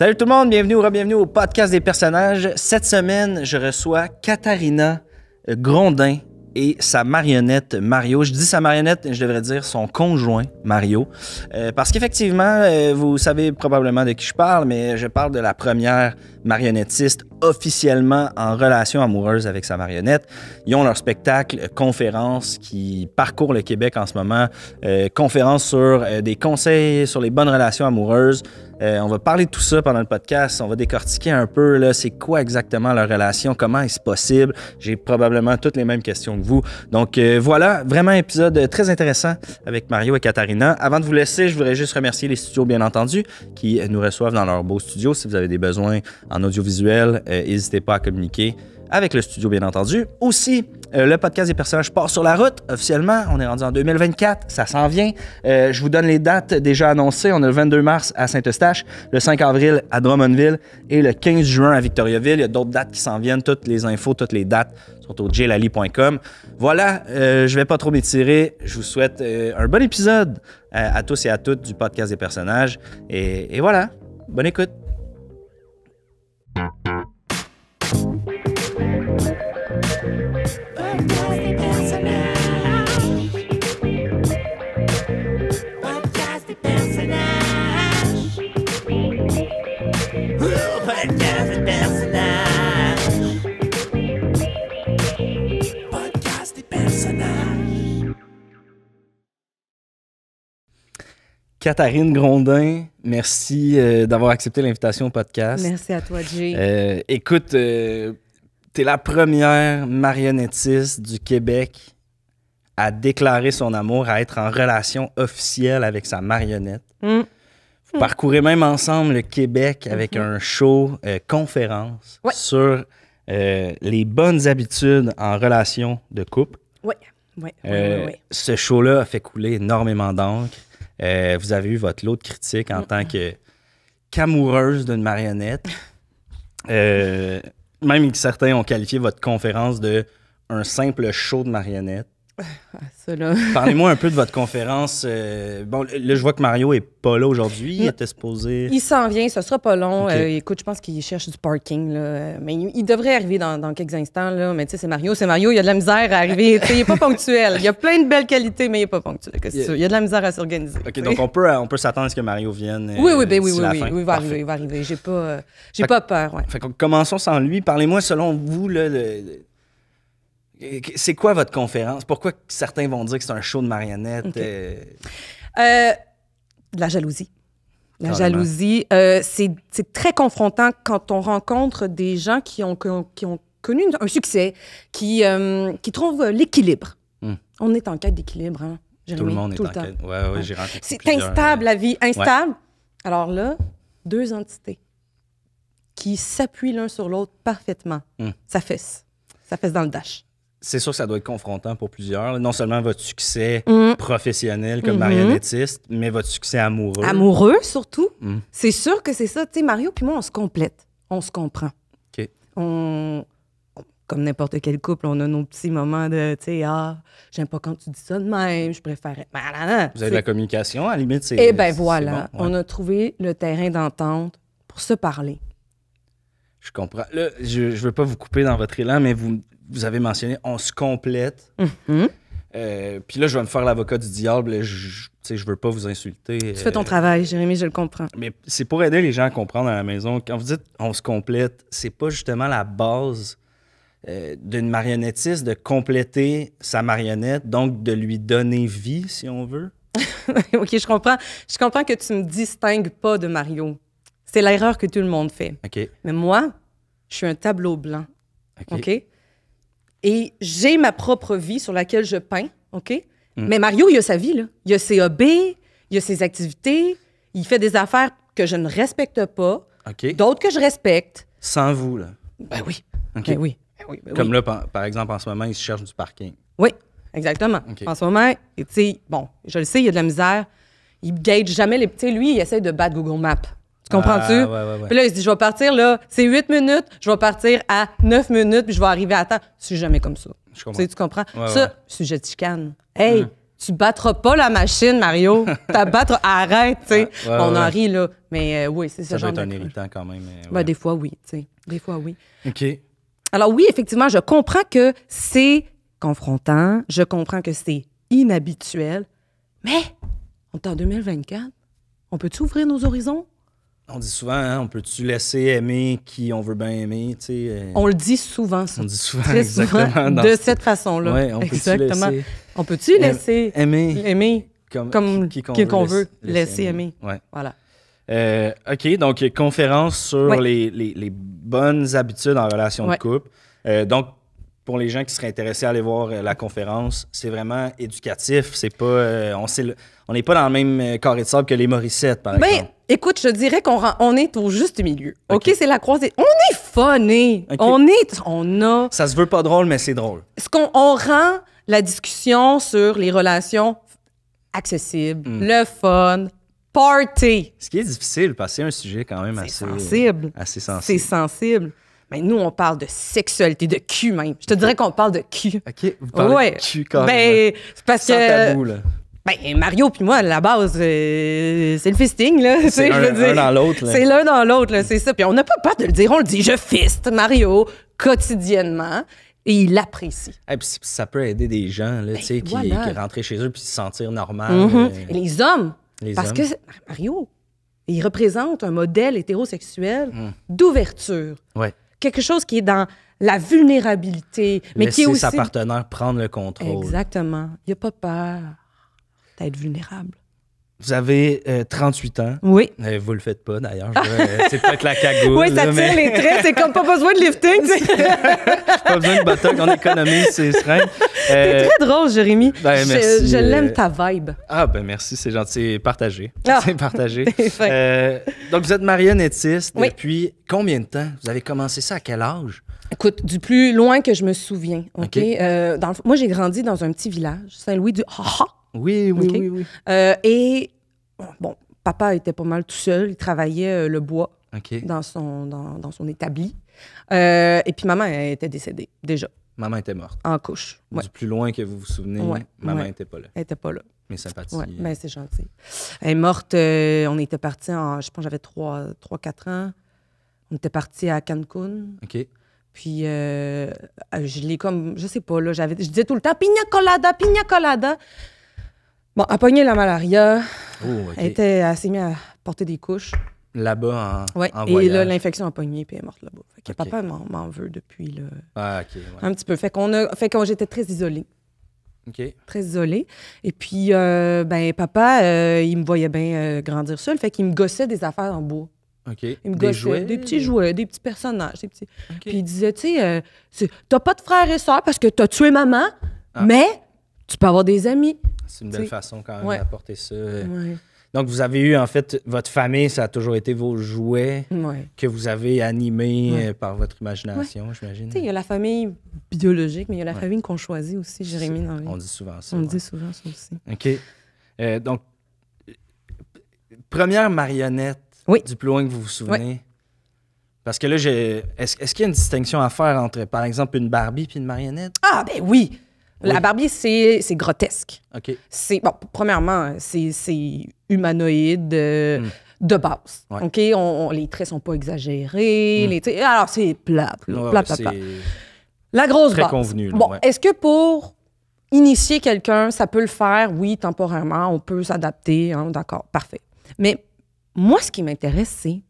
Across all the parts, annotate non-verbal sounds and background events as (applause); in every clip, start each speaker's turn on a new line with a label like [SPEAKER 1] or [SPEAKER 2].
[SPEAKER 1] Salut tout le monde, bienvenue ou bienvenue au podcast des personnages. Cette semaine, je reçois Katharina Grondin et sa marionnette Mario. Je dis sa marionnette, je devrais dire son conjoint Mario. Euh, parce qu'effectivement, euh, vous savez probablement de qui je parle, mais je parle de la première marionnettiste officiellement en relation amoureuse avec sa marionnette. Ils ont leur spectacle, euh, conférence qui parcourt le Québec en ce moment, conférence sur des conseils sur les bonnes relations amoureuses. Euh, on va parler de tout ça pendant le podcast. On va décortiquer un peu, c'est quoi exactement leur relation, comment est-ce possible. J'ai probablement toutes les mêmes questions que vous. Donc euh, voilà, vraiment un épisode très intéressant avec Mario et Katharina. Avant de vous laisser, je voudrais juste remercier les studios, bien entendu, qui nous reçoivent dans leur beau studio. Si vous avez des besoins en audiovisuel, euh, n'hésitez pas à communiquer avec le studio, bien entendu. Aussi, euh, le podcast des personnages part sur la route officiellement. On est rendu en 2024, ça s'en vient. Euh, je vous donne les dates déjà annoncées. On a le 22 mars à Saint-Eustache, le 5 avril à Drummondville et le 15 juin à Victoriaville. Il y a d'autres dates qui s'en viennent. Toutes les infos, toutes les dates sont au jlali.com. Voilà, je euh, je vais pas trop m'étirer. Je vous souhaite un bon épisode à tous et à toutes du podcast des personnages. et voilà, bonne écoute. Catherine Grondin, merci euh, d'avoir accepté l'invitation au podcast.
[SPEAKER 2] Merci à toi, Jay.
[SPEAKER 1] Euh, écoute, euh, t'es tu es la première marionnettiste du Québec à déclarer son amour, à être en relation officielle avec sa marionnette.
[SPEAKER 2] Mm. Mm. Vous
[SPEAKER 1] parcourez même ensemble le Québec avec mm-hmm. un show conférence sur les bonnes habitudes en relation de couple. Oui,
[SPEAKER 2] oui, oui.
[SPEAKER 1] Ce show-là a fait couler énormément d'encre. Euh, vous avez eu votre lot de critiques en tant que qu'amoureuse d'une marionnette. Euh, même certains ont qualifié votre conférence de un simple show de marionnette.
[SPEAKER 2] (laughs) Parlez-moi
[SPEAKER 1] un peu de votre conférence. Euh, bon, là, je vois que Mario est pas là aujourd'hui. Il était supposé. Il
[SPEAKER 2] s'en vient, ce sera pas long. Euh, écoute, je pense qu'il cherche du parking. Mais il, devrait arriver dans, quelques instants. Là. Mais tu sais, c'est Mario, c'est Mario. Il a de la misère à arriver. il n'est pas (laughs) ponctuel. Il a plein de belles qualités, mais il n'est pas ponctuel. Il y a de la misère à s'organiser. OK, donc on
[SPEAKER 1] peut, euh, on peut s'attendre à ce que Mario vienne. Oui, oui, ben oui, oui, oui, Il va arriver,
[SPEAKER 2] il va arriver. J'ai pas, pas peur. Ouais. Fait, commençons sans lui. Parlez-moi,
[SPEAKER 1] selon vous, là, le, c'est quoi votre conférence? Pourquoi certains vont dire que c'est un show de marionnettes? Euh?
[SPEAKER 2] Euh, la jalousie. La jalousie, euh, c'est très confrontant quand on rencontre des gens qui ont, qui ont connu un succès, qui, qui trouvent l'équilibre. Hmm. On est en quête d'équilibre, hein, Tout le monde est en quête. C'est instable, la vie. Instable. Alors là, deux entités qui s'appuient l'un sur l'autre parfaitement. Hmm. Ça fesse. Ça fesse dans le dash
[SPEAKER 1] c'est sûr que ça doit être confrontant pour plusieurs. Non seulement votre succès mm. professionnel comme mm-hmm. marionnettiste, mais votre succès amoureux. Amoureux surtout. Mm.
[SPEAKER 2] C'est sûr que c'est ça. Tu Mario puis moi, on se complète. On se comprend. On... Comme n'importe quel couple, on a nos petits moments de, tu sais, ah, j'aime pas quand tu dis ça de même, je préfère. Vous avez de la
[SPEAKER 1] communication, à la limite, c'est. Eh bien, voilà. On a
[SPEAKER 2] trouvé le terrain d'entente pour se parler.
[SPEAKER 1] Je comprends. je, je veux pas vous couper dans votre élan, mais vous, vous avez mentionné, on se complète. Mm-hmm. Euh, puis là, je vais me faire l'avocat du diable. Je, sais, je veux pas vous insulter. Tu fais ton euh,
[SPEAKER 2] travail, Jérémy, je le comprends.
[SPEAKER 1] Mais c'est pour aider les gens à comprendre à la maison. Quand vous dites on se complète, c'est pas justement la base euh, d'une marionnettiste de compléter sa marionnette, donc de lui donner vie, si on veut.
[SPEAKER 2] (laughs) ok, je comprends. Je comprends que tu me distingues pas de Mario. C'est l'erreur que tout le monde fait. OK. Mais moi, je suis un tableau blanc. OK? Et j'ai ma propre vie sur laquelle je peins, OK? Mm. Mais Mario, il a sa vie, là. Il a ses hobbies, il a ses activités, il fait des affaires que je ne respecte pas, d'autres que je respecte. Sans vous, là? Ben oui. Ok. Ben oui. Ben ben Comme là,
[SPEAKER 1] par, exemple, en ce moment, il se cherche du parking.
[SPEAKER 2] Oui, exactement. En ce moment, tu sais, bon, je le sais, il y a de la misère. Il gage jamais les. petits. lui, il essaye de battre Google Maps. Comprends-tu? Ah, puis là, il se dit, je vais partir, là, c'est 8 minutes, je vais partir à 9 minutes, puis je vais arriver à temps. Je suis jamais comme ça. Je Tu, sais, tu comprends? ça, sujet de chicane. Hey, hum. tu battras pas la machine, Mario. (laughs) T'as battre, arrête, tu sais. On en rit, là. Mais euh, oui, c'est ça. Ça un
[SPEAKER 1] irritant quand même.
[SPEAKER 2] Ben, des fois, oui, tu sais. Des fois, oui. OK. Alors oui, effectivement, je comprends que c'est confrontant, je comprends que c'est inhabituel, mais on est en 2024. On peut-tu ouvrir nos horizons? On dit souvent, hein, on
[SPEAKER 1] peut-tu laisser aimer qui on veut bien aimer, tu sais. Euh, on le
[SPEAKER 2] dit souvent, ça. On dit souvent, exactement. de cette façon-là. on exactement. Peut laisser... On peut-tu laisser aimer, aimer comme, comme qui, qu'on veut, laisser, aimer. Voilà.
[SPEAKER 1] Euh, OK, donc conférence sur les, bonnes habitudes en relation de couple. Euh, donc, pour les gens qui seraient intéressés à aller voir la conférence, c'est vraiment éducatif. C'est pas, on n'est pas dans le même carré de sable que les Morissettes, par ben, exemple.
[SPEAKER 2] Écoute, je dirais qu'on on est au juste milieu. OK, c'est la croisée. On est fun, On est
[SPEAKER 1] on a Ça se veut pas drôle mais c'est drôle.
[SPEAKER 2] est Ce qu'on rend la discussion sur les relations accessibles, hmm. le fun, party. Ce qui est difficile parce que c'est un sujet quand même assez sensible. Assez sensible. C'est sensible. Mais nous, on parle de sexualité, de cul même. Je te dirais qu'on parle de cul. OK, vous parlez de cul quand même. Ben, parce que... Ben, Mario puis moi, à la base, euh, c'est le fisting, là. C'est l'un dans l'autre. C'est l'un dans l'autre, là, c'est ça. Puis on n'a pas peur de le dire, on le dit, je fiste Mario quotidiennement. Et il l'apprécie.
[SPEAKER 1] Et ça peut aider des gens là, ben, sais, qui, rentraient chez eux puis se sentir normal. Mhm. Euh. les
[SPEAKER 2] hommes. parce que Mario, il représente un modèle hétérosexuel mm. d'ouverture. Quelque chose qui est dans la vulnérabilité, mais qui est aussi... sa partenaire
[SPEAKER 1] prendre le contrôle.
[SPEAKER 2] Exactement. Il n'y a pas peur être vulnérable.
[SPEAKER 1] Vous avez 38 euh, ans. Oui. Euh, vous le faites pas, d'ailleurs. Euh, c'est peut-être la cagoule. Oui, ça tient les
[SPEAKER 2] traits. C'est comme pas besoin de lifting. (laughs)
[SPEAKER 1] pas besoin de botox. On économise ses seringues. T'es très
[SPEAKER 2] drôle, Jérémy. Ben, merci. Je, l'aime, ta vibe.
[SPEAKER 1] Ah, ben merci. C'est gentil. C'est Partagé. Ah, c'est partagé. (laughs) donc, vous êtes marionnettiste oui. depuis combien de temps? Vous avez commencé ça à quel âge?
[SPEAKER 2] Écoute, du plus loin que je me souviens. OK? Moi, j'ai grandi dans un petit village, Saint-Louis du... ha oui, oui, oui. Euh, et bon, papa était pas mal tout seul. Il travaillait euh, le bois dans, son, dans, son établi. Euh, et puis maman était décédée déjà.
[SPEAKER 1] Maman était morte. En couche. Du plus loin que vous vous souvenez, maman était pas là. Elle n'était pas là. Mais sympathique. mais
[SPEAKER 2] ben, c'est gentil. Elle est morte, on était parti en, je pense, j'avais 3-4 ans. On était partis à Cancun. OK. Puis je l'ai comme, je sais pas, là, je disais tout le temps, pina colada, pina colada. Bon, a pogné la malaria. Oh, elle était assez mise à porter des couches.
[SPEAKER 1] Là-bas, en, ouais. Et là,
[SPEAKER 2] l'infection a pogné, puis elle est morte là-bas. Fait que papa m'en veut depuis
[SPEAKER 1] là. Ah, OK. Un
[SPEAKER 2] petit peu. Fait qu'on a... Fait que j'étais très isolée. Ok. Très isolée. Et puis, euh, ben, papa, euh, il me voyait bien euh, grandir seul. Fait qu'il me gossait des affaires en bois.
[SPEAKER 1] Ok, Il me des gossait, jouets? Des petits
[SPEAKER 2] jouets, des petits personnages. Des petits... Puis il disait, tu sais, t'as pas de frères et sœurs parce que tu as tué maman, ah. mais tu peux avoir des amis.
[SPEAKER 1] C'est une belle façon quand même d'apporter ça. Donc, vous avez eu, en fait, votre famille, ça a toujours été vos jouets que vous avez animés euh, par votre imagination, j'imagine. Il
[SPEAKER 2] y a la famille biologique, mais il y a la famille qu'on choisit aussi, Jérémy. on dit souvent ça. On dit souvent ça aussi.
[SPEAKER 1] OK. Euh, donc, première marionnette du plus loin que vous vous souvenez. Parce que là, j'ai... est-ce, est-ce qu'il y a une distinction à faire entre, par exemple, une Barbie et une marionnette?
[SPEAKER 2] Ah, ben oui! La Barbie, c'est grotesque. OK. C'est, bon, premièrement, c'est humanoïde euh, hmm. de base. OK? On, les traits sont pas exagérés. Hmm. alors, c'est plat, plat, plat, La grosse bon, est-ce que pour initier quelqu'un, ça peut le faire? Oui, temporairement, on peut s'adapter. Hein, d'accord, parfait. Mais moi, ce qui m'intéresse, c'est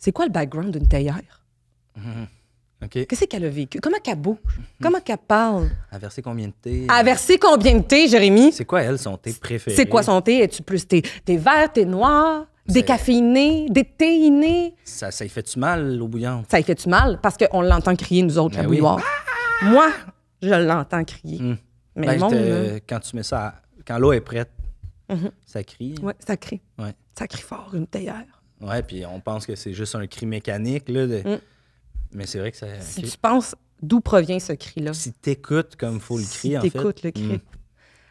[SPEAKER 2] c'est quoi le background d'une théière? Hum, hum. Qu'est-ce qu'elle a vécu? Comment qu'elle bouge? Mhm. Comment qu'elle parle? a versé combien de thé? a versé combien de thé, Jérémy? C'est quoi, elle, son thé préféré? C'est quoi son thé? Es-tu plus thé, thé vert, thé noir, décaféiné, déthéiné?
[SPEAKER 1] Ça, ça y fait-tu mal, l'eau bouillante?
[SPEAKER 2] Ça y fait-tu mal? Parce qu'on l'entend crier, nous autres, ben la bouilloire. Ah! Moi, je l'entends crier. Hum. Mais ben,
[SPEAKER 1] quand tu mets ça, quand l'eau est prête, mhm. ça crie. Oui, ça crie. Ouais. Ça crie fort, une théière. Oui, puis on pense que c'est juste un cri mécanique, là. De... Hum. Mais c'est vrai que ça. Si tu
[SPEAKER 2] penses d'où provient ce
[SPEAKER 1] cri-là. Si t'écoutes comme faut le cri, en fait. t'écoutes le cri. Mm.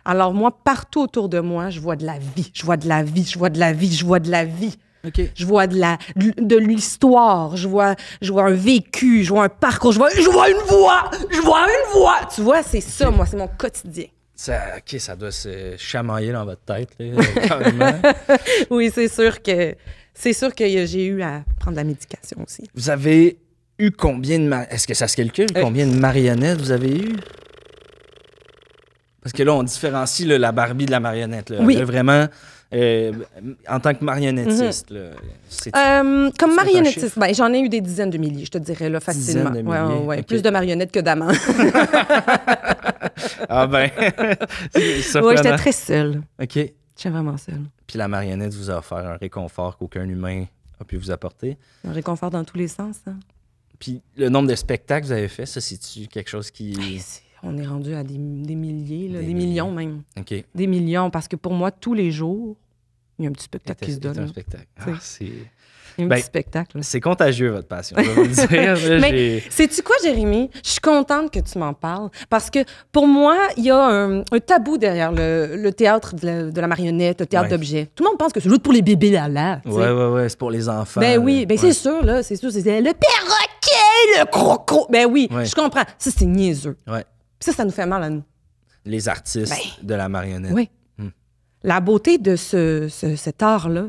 [SPEAKER 2] Alors moi, partout autour de moi, je vois de la vie, je vois de la vie, je vois de la vie, je vois de la vie. OK. Je vois de la de l'histoire, je vois je vois un vécu, je vois un parcours, je vois je vois une voix, je vois une voix. Tu vois, c'est ça moi, c'est mon quotidien.
[SPEAKER 1] Ça, ok, ça doit se chamailler dans votre tête là,
[SPEAKER 2] (laughs) Oui, c'est sûr que c'est sûr que j'ai eu à prendre de la médication aussi.
[SPEAKER 1] Vous avez combien de... Est-ce que ça se calcule? Eh. Combien de marionnettes vous avez eu? Parce que là, on différencie la Barbie de la marionnette. vraiment... Euh, en tant que marionnettiste, mhm. cest
[SPEAKER 2] euh, comme marionnettiste, ben, j'en ai eu des dizaines de milliers, je te dirais, là, facilement. Plus de marionnettes que d'amants. (laughs) ah ben, (laughs) Oui, j'étais très seule. OK. J'étais vraiment seule.
[SPEAKER 1] Puis la marionnette vous a offert un réconfort qu'aucun humain a pu vous apporter.
[SPEAKER 2] Un réconfort dans tous les sens. ça? Hein.
[SPEAKER 1] Puis le nombre de spectacles que vous avez fait, ça, cest quelque chose qui.
[SPEAKER 2] on est rendu à des, milliers, des, millions, même. Des millions, parce que pour moi, tous les jours, il y a un petit spectacle qui se donne. Un spectacle. Ah, c'est. un ben, petit spectacle.
[SPEAKER 1] C'est contagieux, votre passion. Je vous (laughs) Mais
[SPEAKER 2] sais-tu quoi, Jérémy? Je suis contente que tu m'en parles parce que pour moi, il y a un, tabou derrière le, théâtre de la, marionnette, le théâtre d'objets. Tout le monde pense que c'est juste pour les bébés là-là. Oui,
[SPEAKER 1] oui, oui, c'est pour les enfants. Ben oui, ben c'est
[SPEAKER 2] sûr, là, c'est sûr. C'est le perroquet!
[SPEAKER 1] le croco. Ben oui, je
[SPEAKER 2] comprends. Ça, c'est niaiseux. Ça, ça nous fait mal à nous.
[SPEAKER 1] Les artistes ben. de la marionnette. Oui. Hmm.
[SPEAKER 2] La beauté de ce, cet art-là,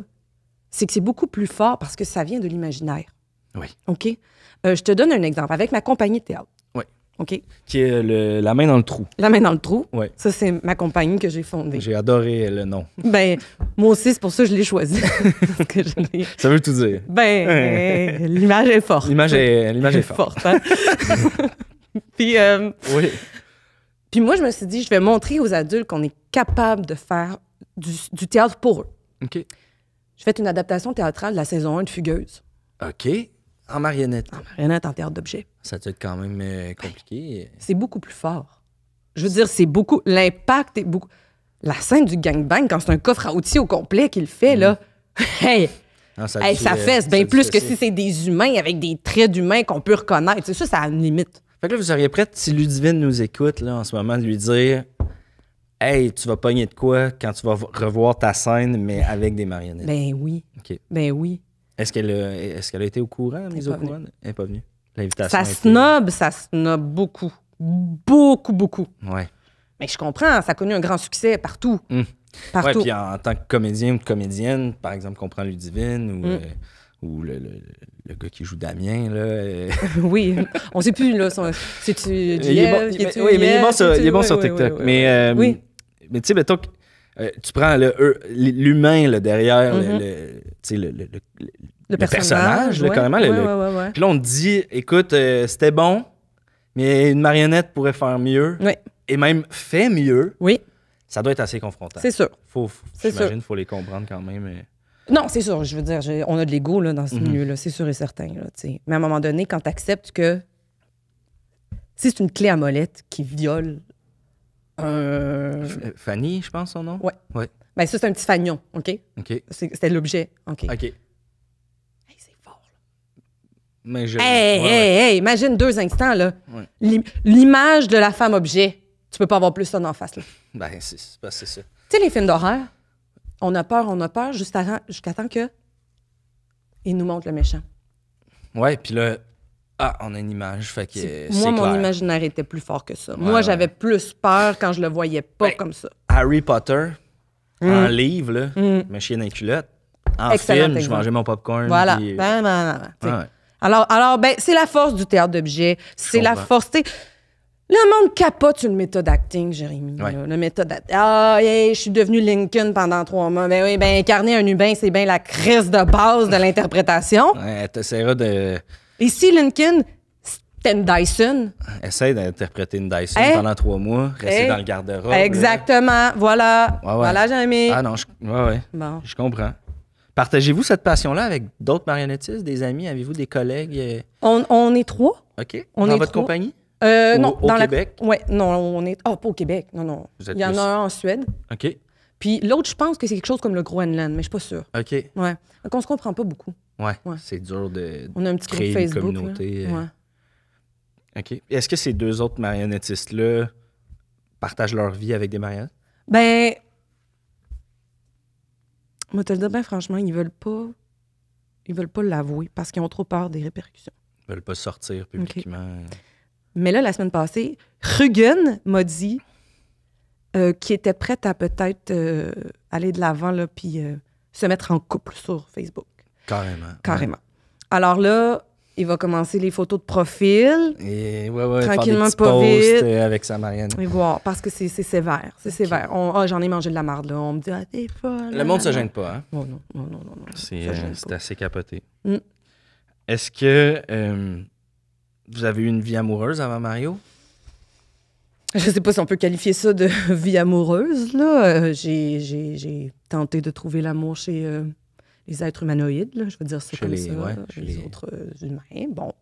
[SPEAKER 2] c'est que c'est beaucoup plus fort parce que ça vient de l'imaginaire. Oui. OK? Euh, je te donne un exemple. Avec ma compagnie de théâtre,
[SPEAKER 1] qui est le, La main dans le trou. La main dans
[SPEAKER 2] le trou. Oui. Ça, c'est ma compagnie que j'ai fondée.
[SPEAKER 1] J'ai adoré le nom.
[SPEAKER 2] Ben, moi aussi, c'est pour ça que je l'ai choisi. (laughs) ça veut tout dire. Ben, (laughs) ben,
[SPEAKER 1] l'image est forte. L'image est, l'image est forte. Hein?
[SPEAKER 2] (laughs) puis, euh, oui. puis moi, je me suis dit, je vais montrer aux adultes qu'on est capable de faire du, théâtre pour eux. OK. Je fais une adaptation théâtrale de la saison 1 de Fugueuse. OK. En marionnette. En marionnette, en théâtre d'objets. Ça doit être quand même euh, ben, compliqué. C'est beaucoup plus fort. Je veux dire, c'est beaucoup. L'impact est beaucoup. La scène du gangbang, quand c'est un coffre à outils au complet qu'il fait, là. Mm. hey!
[SPEAKER 1] Ah, ça, hey, ça fesse bien plus que si c'est
[SPEAKER 2] des humains avec des traits d'humains qu'on peut reconnaître. C'est ça, ça a une limite. Fait que là, vous seriez prête, si
[SPEAKER 1] Ludivine nous écoute là, en ce moment, de lui dire Hey, tu vas pogner de quoi quand tu vas revoir ta scène, mais avec des marionnettes. Ben oui. Ben oui. Est-ce qu'elle a, euh, est qu'elle a été au courant, mise au courant? Elle n'est pas venue. L'invitation. Ça
[SPEAKER 2] snob, ça snob beaucoup. Beaucoup, beaucoup. Ouais. Mais je comprends, ça a connu un grand succès partout. Hum. puis
[SPEAKER 1] en, tant que comédien ou comédienne, par exemple, qu'on prend Ludivine ou. Hum. Euh, le, le, gars qui joue Damien. Là, euh,
[SPEAKER 2] (laughs) oui, on sait plus. Là, c'est-tu il est bon, Oui, mais il est bon sur, TikTok. mais, oui.
[SPEAKER 1] mais tu sais, mais toi... Euh, tu prends l'humain derrière le, le, le, personnage, quand carrément. Puis là, on dit, écoute, euh, c'était bon, mais une marionnette pourrait faire mieux. Et même fait mieux. Ça doit être assez confrontant. C'est sûr. Faut, j'imagine, faut les comprendre quand même.
[SPEAKER 2] Non, c'est sûr. Je veux dire, on a de l'ego dans ce mhm. milieu-là, c'est sûr et certain. mais à un moment donné, quand tu acceptes que si c'est une clé à molette qui viole euh, Fanny, je pense son nom? Oui. Ouais. Ben ça, c'est un petit fanion, OK? OK. C'était l'objet, OK. OK. Hey, c'est
[SPEAKER 1] fort, là. Mais je... Hey, hey,
[SPEAKER 2] hey, imagine deux instants, là. L'image de la femme objet, tu peux pas avoir plus ça en face, là. (laughs)
[SPEAKER 1] Ben, c'est ça. Tu
[SPEAKER 2] sais, les films d'horreur, on a peur, on a peur, jusqu'à temps que... il nous montrent le méchant.
[SPEAKER 1] Ouais, puis là, ah, on a une image. moi, mon imaginaire
[SPEAKER 2] était plus fort que ça. moi, j'avais plus peur quand je le voyais pas ben, comme ça.
[SPEAKER 1] Harry Potter, un en mm. livre, là, Ma mm. chienne chier En film, je mangeais mon popcorn. Voilà.
[SPEAKER 2] Alors, alors ben, c'est la force du théâtre d'objets. C'est la force. Le monde capote une méthode acting, Jérémy. La méthode le méthode Ah, je suis devenu Lincoln pendant trois mois. Ben oui, ben incarner un humain, c'est bien la crise de base de l'interprétation. Ouais,
[SPEAKER 1] de
[SPEAKER 2] Ici, Lincoln, c'était une Dyson.
[SPEAKER 1] Essaye d'interpréter une Dyson hein? pendant trois mois, rester hein? dans le garde-robe. Exactement,
[SPEAKER 2] Voilà. voilà. j'ai aimé. Voilà,
[SPEAKER 1] Ah non, je, comprends. Partagez-vous cette passion-là avec d'autres marionnettistes, des amis? Avez-vous des collègues? Euh?
[SPEAKER 2] On, est trois. OK. dans votre compagnie? Euh, non, au Québec? La... Oui, non, on est. Ah, pas au Québec. Non, non. Il y en a un en Suède. OK. Puis l'autre, je pense que c'est quelque chose comme le Groenland, mais je suis pas sûre. OK. Ouais. Donc on se comprend pas beaucoup.
[SPEAKER 1] Ouais. C'est dur de On a un petit groupe Facebook, communauté. Euh. Est-ce que ces deux autres marionnettistes-là partagent leur vie avec des marionnettes?
[SPEAKER 2] Ben. Moi, te le bien franchement, ils veulent pas. Ils veulent pas l'avouer parce qu'ils ont trop peur des répercussions. Ils
[SPEAKER 1] veulent pas sortir publiquement.
[SPEAKER 2] Mais là, la semaine passée, Rugen m'a dit euh, qu'il était prêt à peut-être euh, aller de l'avant, là, puis se mettre en couple sur Facebook.
[SPEAKER 1] Carrément. Carrément.
[SPEAKER 2] Alors là, il va commencer les photos de profil.
[SPEAKER 1] Et ouais, ouais, tranquillement, pas vite. Euh, avec sa Marianne. Et
[SPEAKER 2] parce que c'est sévère. C'est sévère. Ah, j'en ai mangé de la marde, là. On me dit, ah, t'es folle. Le monde se gêne pas, hein? Oh, non, non, non, non. C'est euh,
[SPEAKER 1] assez capoté. Mm. Est-ce que euh, vous avez eu une vie amoureuse avant Mario?
[SPEAKER 2] Je sais pas si on peut qualifier ça de (laughs) vie amoureuse, là. J'ai tenté de trouver l'amour chez les êtres humanoïdes, là, je veux dire, c'est comme ça, euh, les, autres euh, humains. Bon.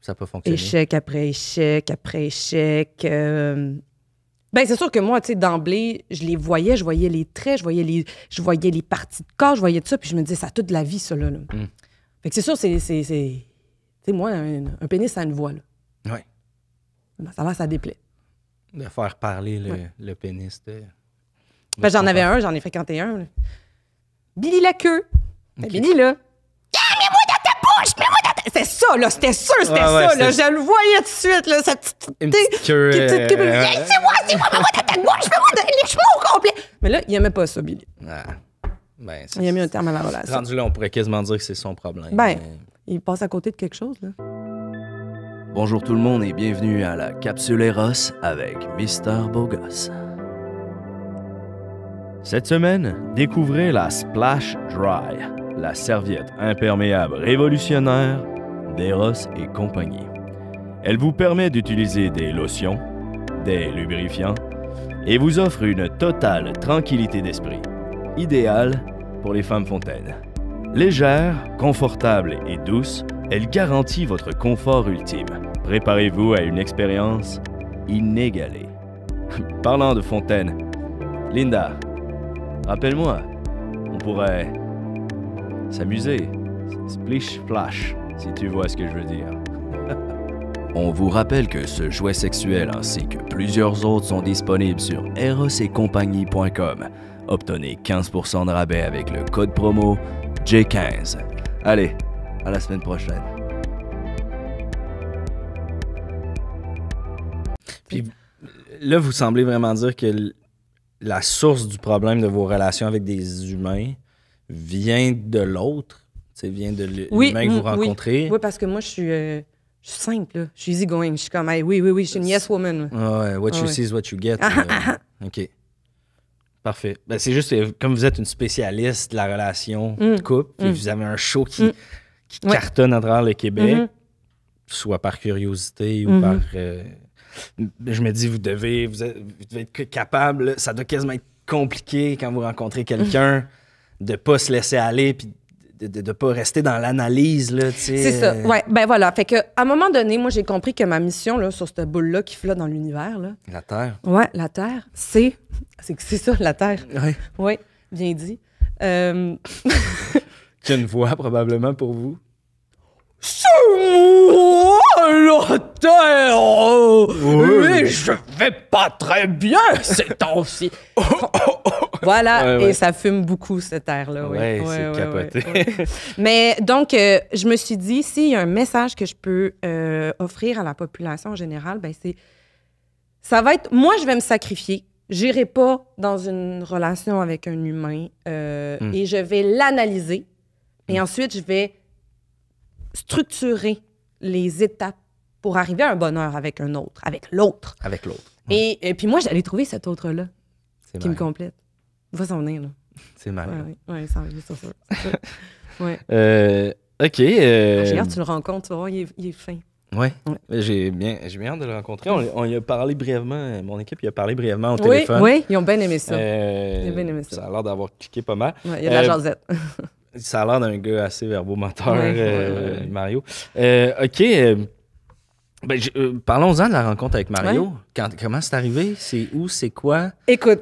[SPEAKER 2] Ça peut fonctionner. Échec après échec après échec. Euh, ben, c'est sûr que moi, tu sais, d'emblée, je les voyais, je voyais les traits, je voyais les, je voyais les parties de corps, je voyais tout ça, puis je me disais, ça a toute la vie, ça, là. Mm. Fait que c'est sûr, c'est. Tu sais, moi, un, pénis, ça a une voix, là. Oui. Ben, ça va, ça déplaît.
[SPEAKER 1] De faire parler le, pénis, le pénis.
[SPEAKER 2] Ben, j'en avais un, j'en ai fréquenté un. Là. Billy la queue. Ben, Billy, là. Yeah, mets-moi dans ta bouche! Mets-moi dans ta. C'était ça, là. C'était sûr, c'était ça, là. Je le voyais tout de suite, là. Cette petite queue. c'est moi, c'est moi, mets-moi dans ta bouche! Mets-moi les cheveux au complet! Mais là, il aimait pas ça, Billy.
[SPEAKER 1] Ah, ben, il a mis un terme à la relation. Rendu là, on pourrait quasiment dire que c'est son problème. Ben,
[SPEAKER 2] il passe à côté de quelque chose, là.
[SPEAKER 1] Bonjour tout le monde et bienvenue à la Capsule Eros avec Mister Bogos. Cette semaine, découvrez la Splash Dry, la serviette imperméable révolutionnaire d'Eros et compagnie. Elle vous permet d'utiliser des lotions, des lubrifiants et vous offre une totale tranquillité d'esprit, idéale pour les femmes fontaines. Légère, confortable et douce, elle garantit votre confort ultime. Préparez-vous à une expérience inégalée. (laughs) Parlant de fontaine, Linda, Rappelle-moi, on pourrait s'amuser. Splish flash si tu vois ce que je veux dire. (laughs) on vous rappelle que ce jouet sexuel ainsi que plusieurs autres sont disponibles sur erosetcompagnie.com. Obtenez 15% de rabais avec le code promo J15. Allez, à la semaine prochaine. Puis là, vous semblez vraiment dire que la source du problème de vos relations avec des humains vient de l'autre, vient de l'humain que vous mm, rencontrez. Oui.
[SPEAKER 2] parce que moi, je suis, euh, je suis simple. Là. Je suis easygoing. Je suis comme, hey, oui, oui, oui, je suis une yes woman. Ah ouais, what you see is what you get. Euh,
[SPEAKER 1] (laughs) OK. Parfait. Ben, c'est juste euh, comme vous êtes une spécialiste de la relation mm. de couple, mm. vous avez un show qui, cartonne à travers le Québec, mm-hmm. soit par curiosité ou mm-hmm. par je me dis, vous devez, vous, devez être capable, ça doit quasiment être compliqué quand vous rencontrez quelqu'un de de pas se laisser aller puis de ne pas rester dans l'analyse c'est ça ouais
[SPEAKER 2] ben voilà fait que à un moment donné moi j'ai compris que ma mission là sur cette boule là qui flotte dans l'univers la terre ouais la terre c'est c'est ça la terre Oui. ouais bien dit Tu euh,
[SPEAKER 1] (laughs) une voix probablement pour vous
[SPEAKER 2] moi, la terre oui. Mais je vais pas très bien ces temps-ci. (laughs) voilà, et ça fume beaucoup cette air-là. Oui, c'est capoté. (laughs) Mais donc, euh, je me suis dit, s'il y a un message que je peux euh, offrir à la population en général, ben c'est. Ça va être. Moi, je vais me sacrifier. J'irai pas dans une relation avec un humain euh, hmm. et je vais l'analyser. Et hmm. ensuite, je vais structurer les étapes pour arriver à un bonheur avec un autre, avec l'autre. Avec l'autre. Et, puis moi, j'allais trouver cet autre-là qui me complète. va s'en venir, là. C'est mal. Oui, ouais, ouais, ça arrive, c'est ça. (laughs) ouais.
[SPEAKER 1] Euh, OK. Euh, ah, j'ai hâte, tu le
[SPEAKER 2] rencontres, tu vois, il est, il est fin.
[SPEAKER 1] Oui, J'ai bien, hâte de le rencontrer. On, y a parlé brièvement, euh, mon équipe y a parlé brièvement au téléphone. Oui, ils ont bien aimé ça. ils ont bien aimé ça. Ça a l'air d'avoir cliqué pas mal. il y a de la jasette. (laughs) Ça a l'air d'un gars assez verbomoteur, euh, Mario. Euh, OK. Euh, ben, parlons-en de la rencontre avec Mario. Quand, comment c'est arrivé? C'est où? C'est quoi?
[SPEAKER 2] Écoute,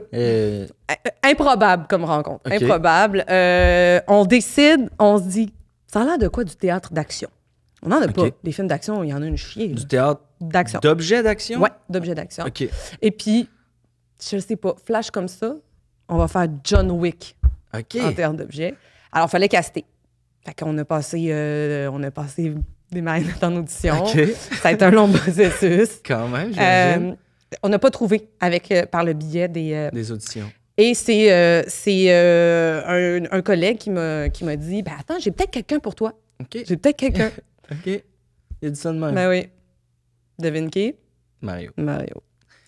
[SPEAKER 2] improbable comme rencontre. Improbable. on décide, on se dit, ça a l'air de quoi du théâtre d'action? On n'en a pas. Des films d'action, il y en a une chier. Du théâtre d'action. D'objet d'action? Oui, d'objet d'action. OK. Et puis, je sais pas, flash comme ça, on va faire John Wick Ok. en termes d'objet. Alors, il fallait caster. Fait a passé, euh, on a passé des mains (laughs) en audition. Ça a été un long processus. (laughs) Quand même, j'imagine. Euh, on n'a pas trouvé avec, euh, par le biais des... des auditions. Et c'est un, un, collègue qui m'a dit ben Attends, j'ai peut-être quelqu'un pour toi. J'ai peut-être quelqu'un. (laughs) OK. Il a du son de même. Ben oui. Devine qui Mario. Mario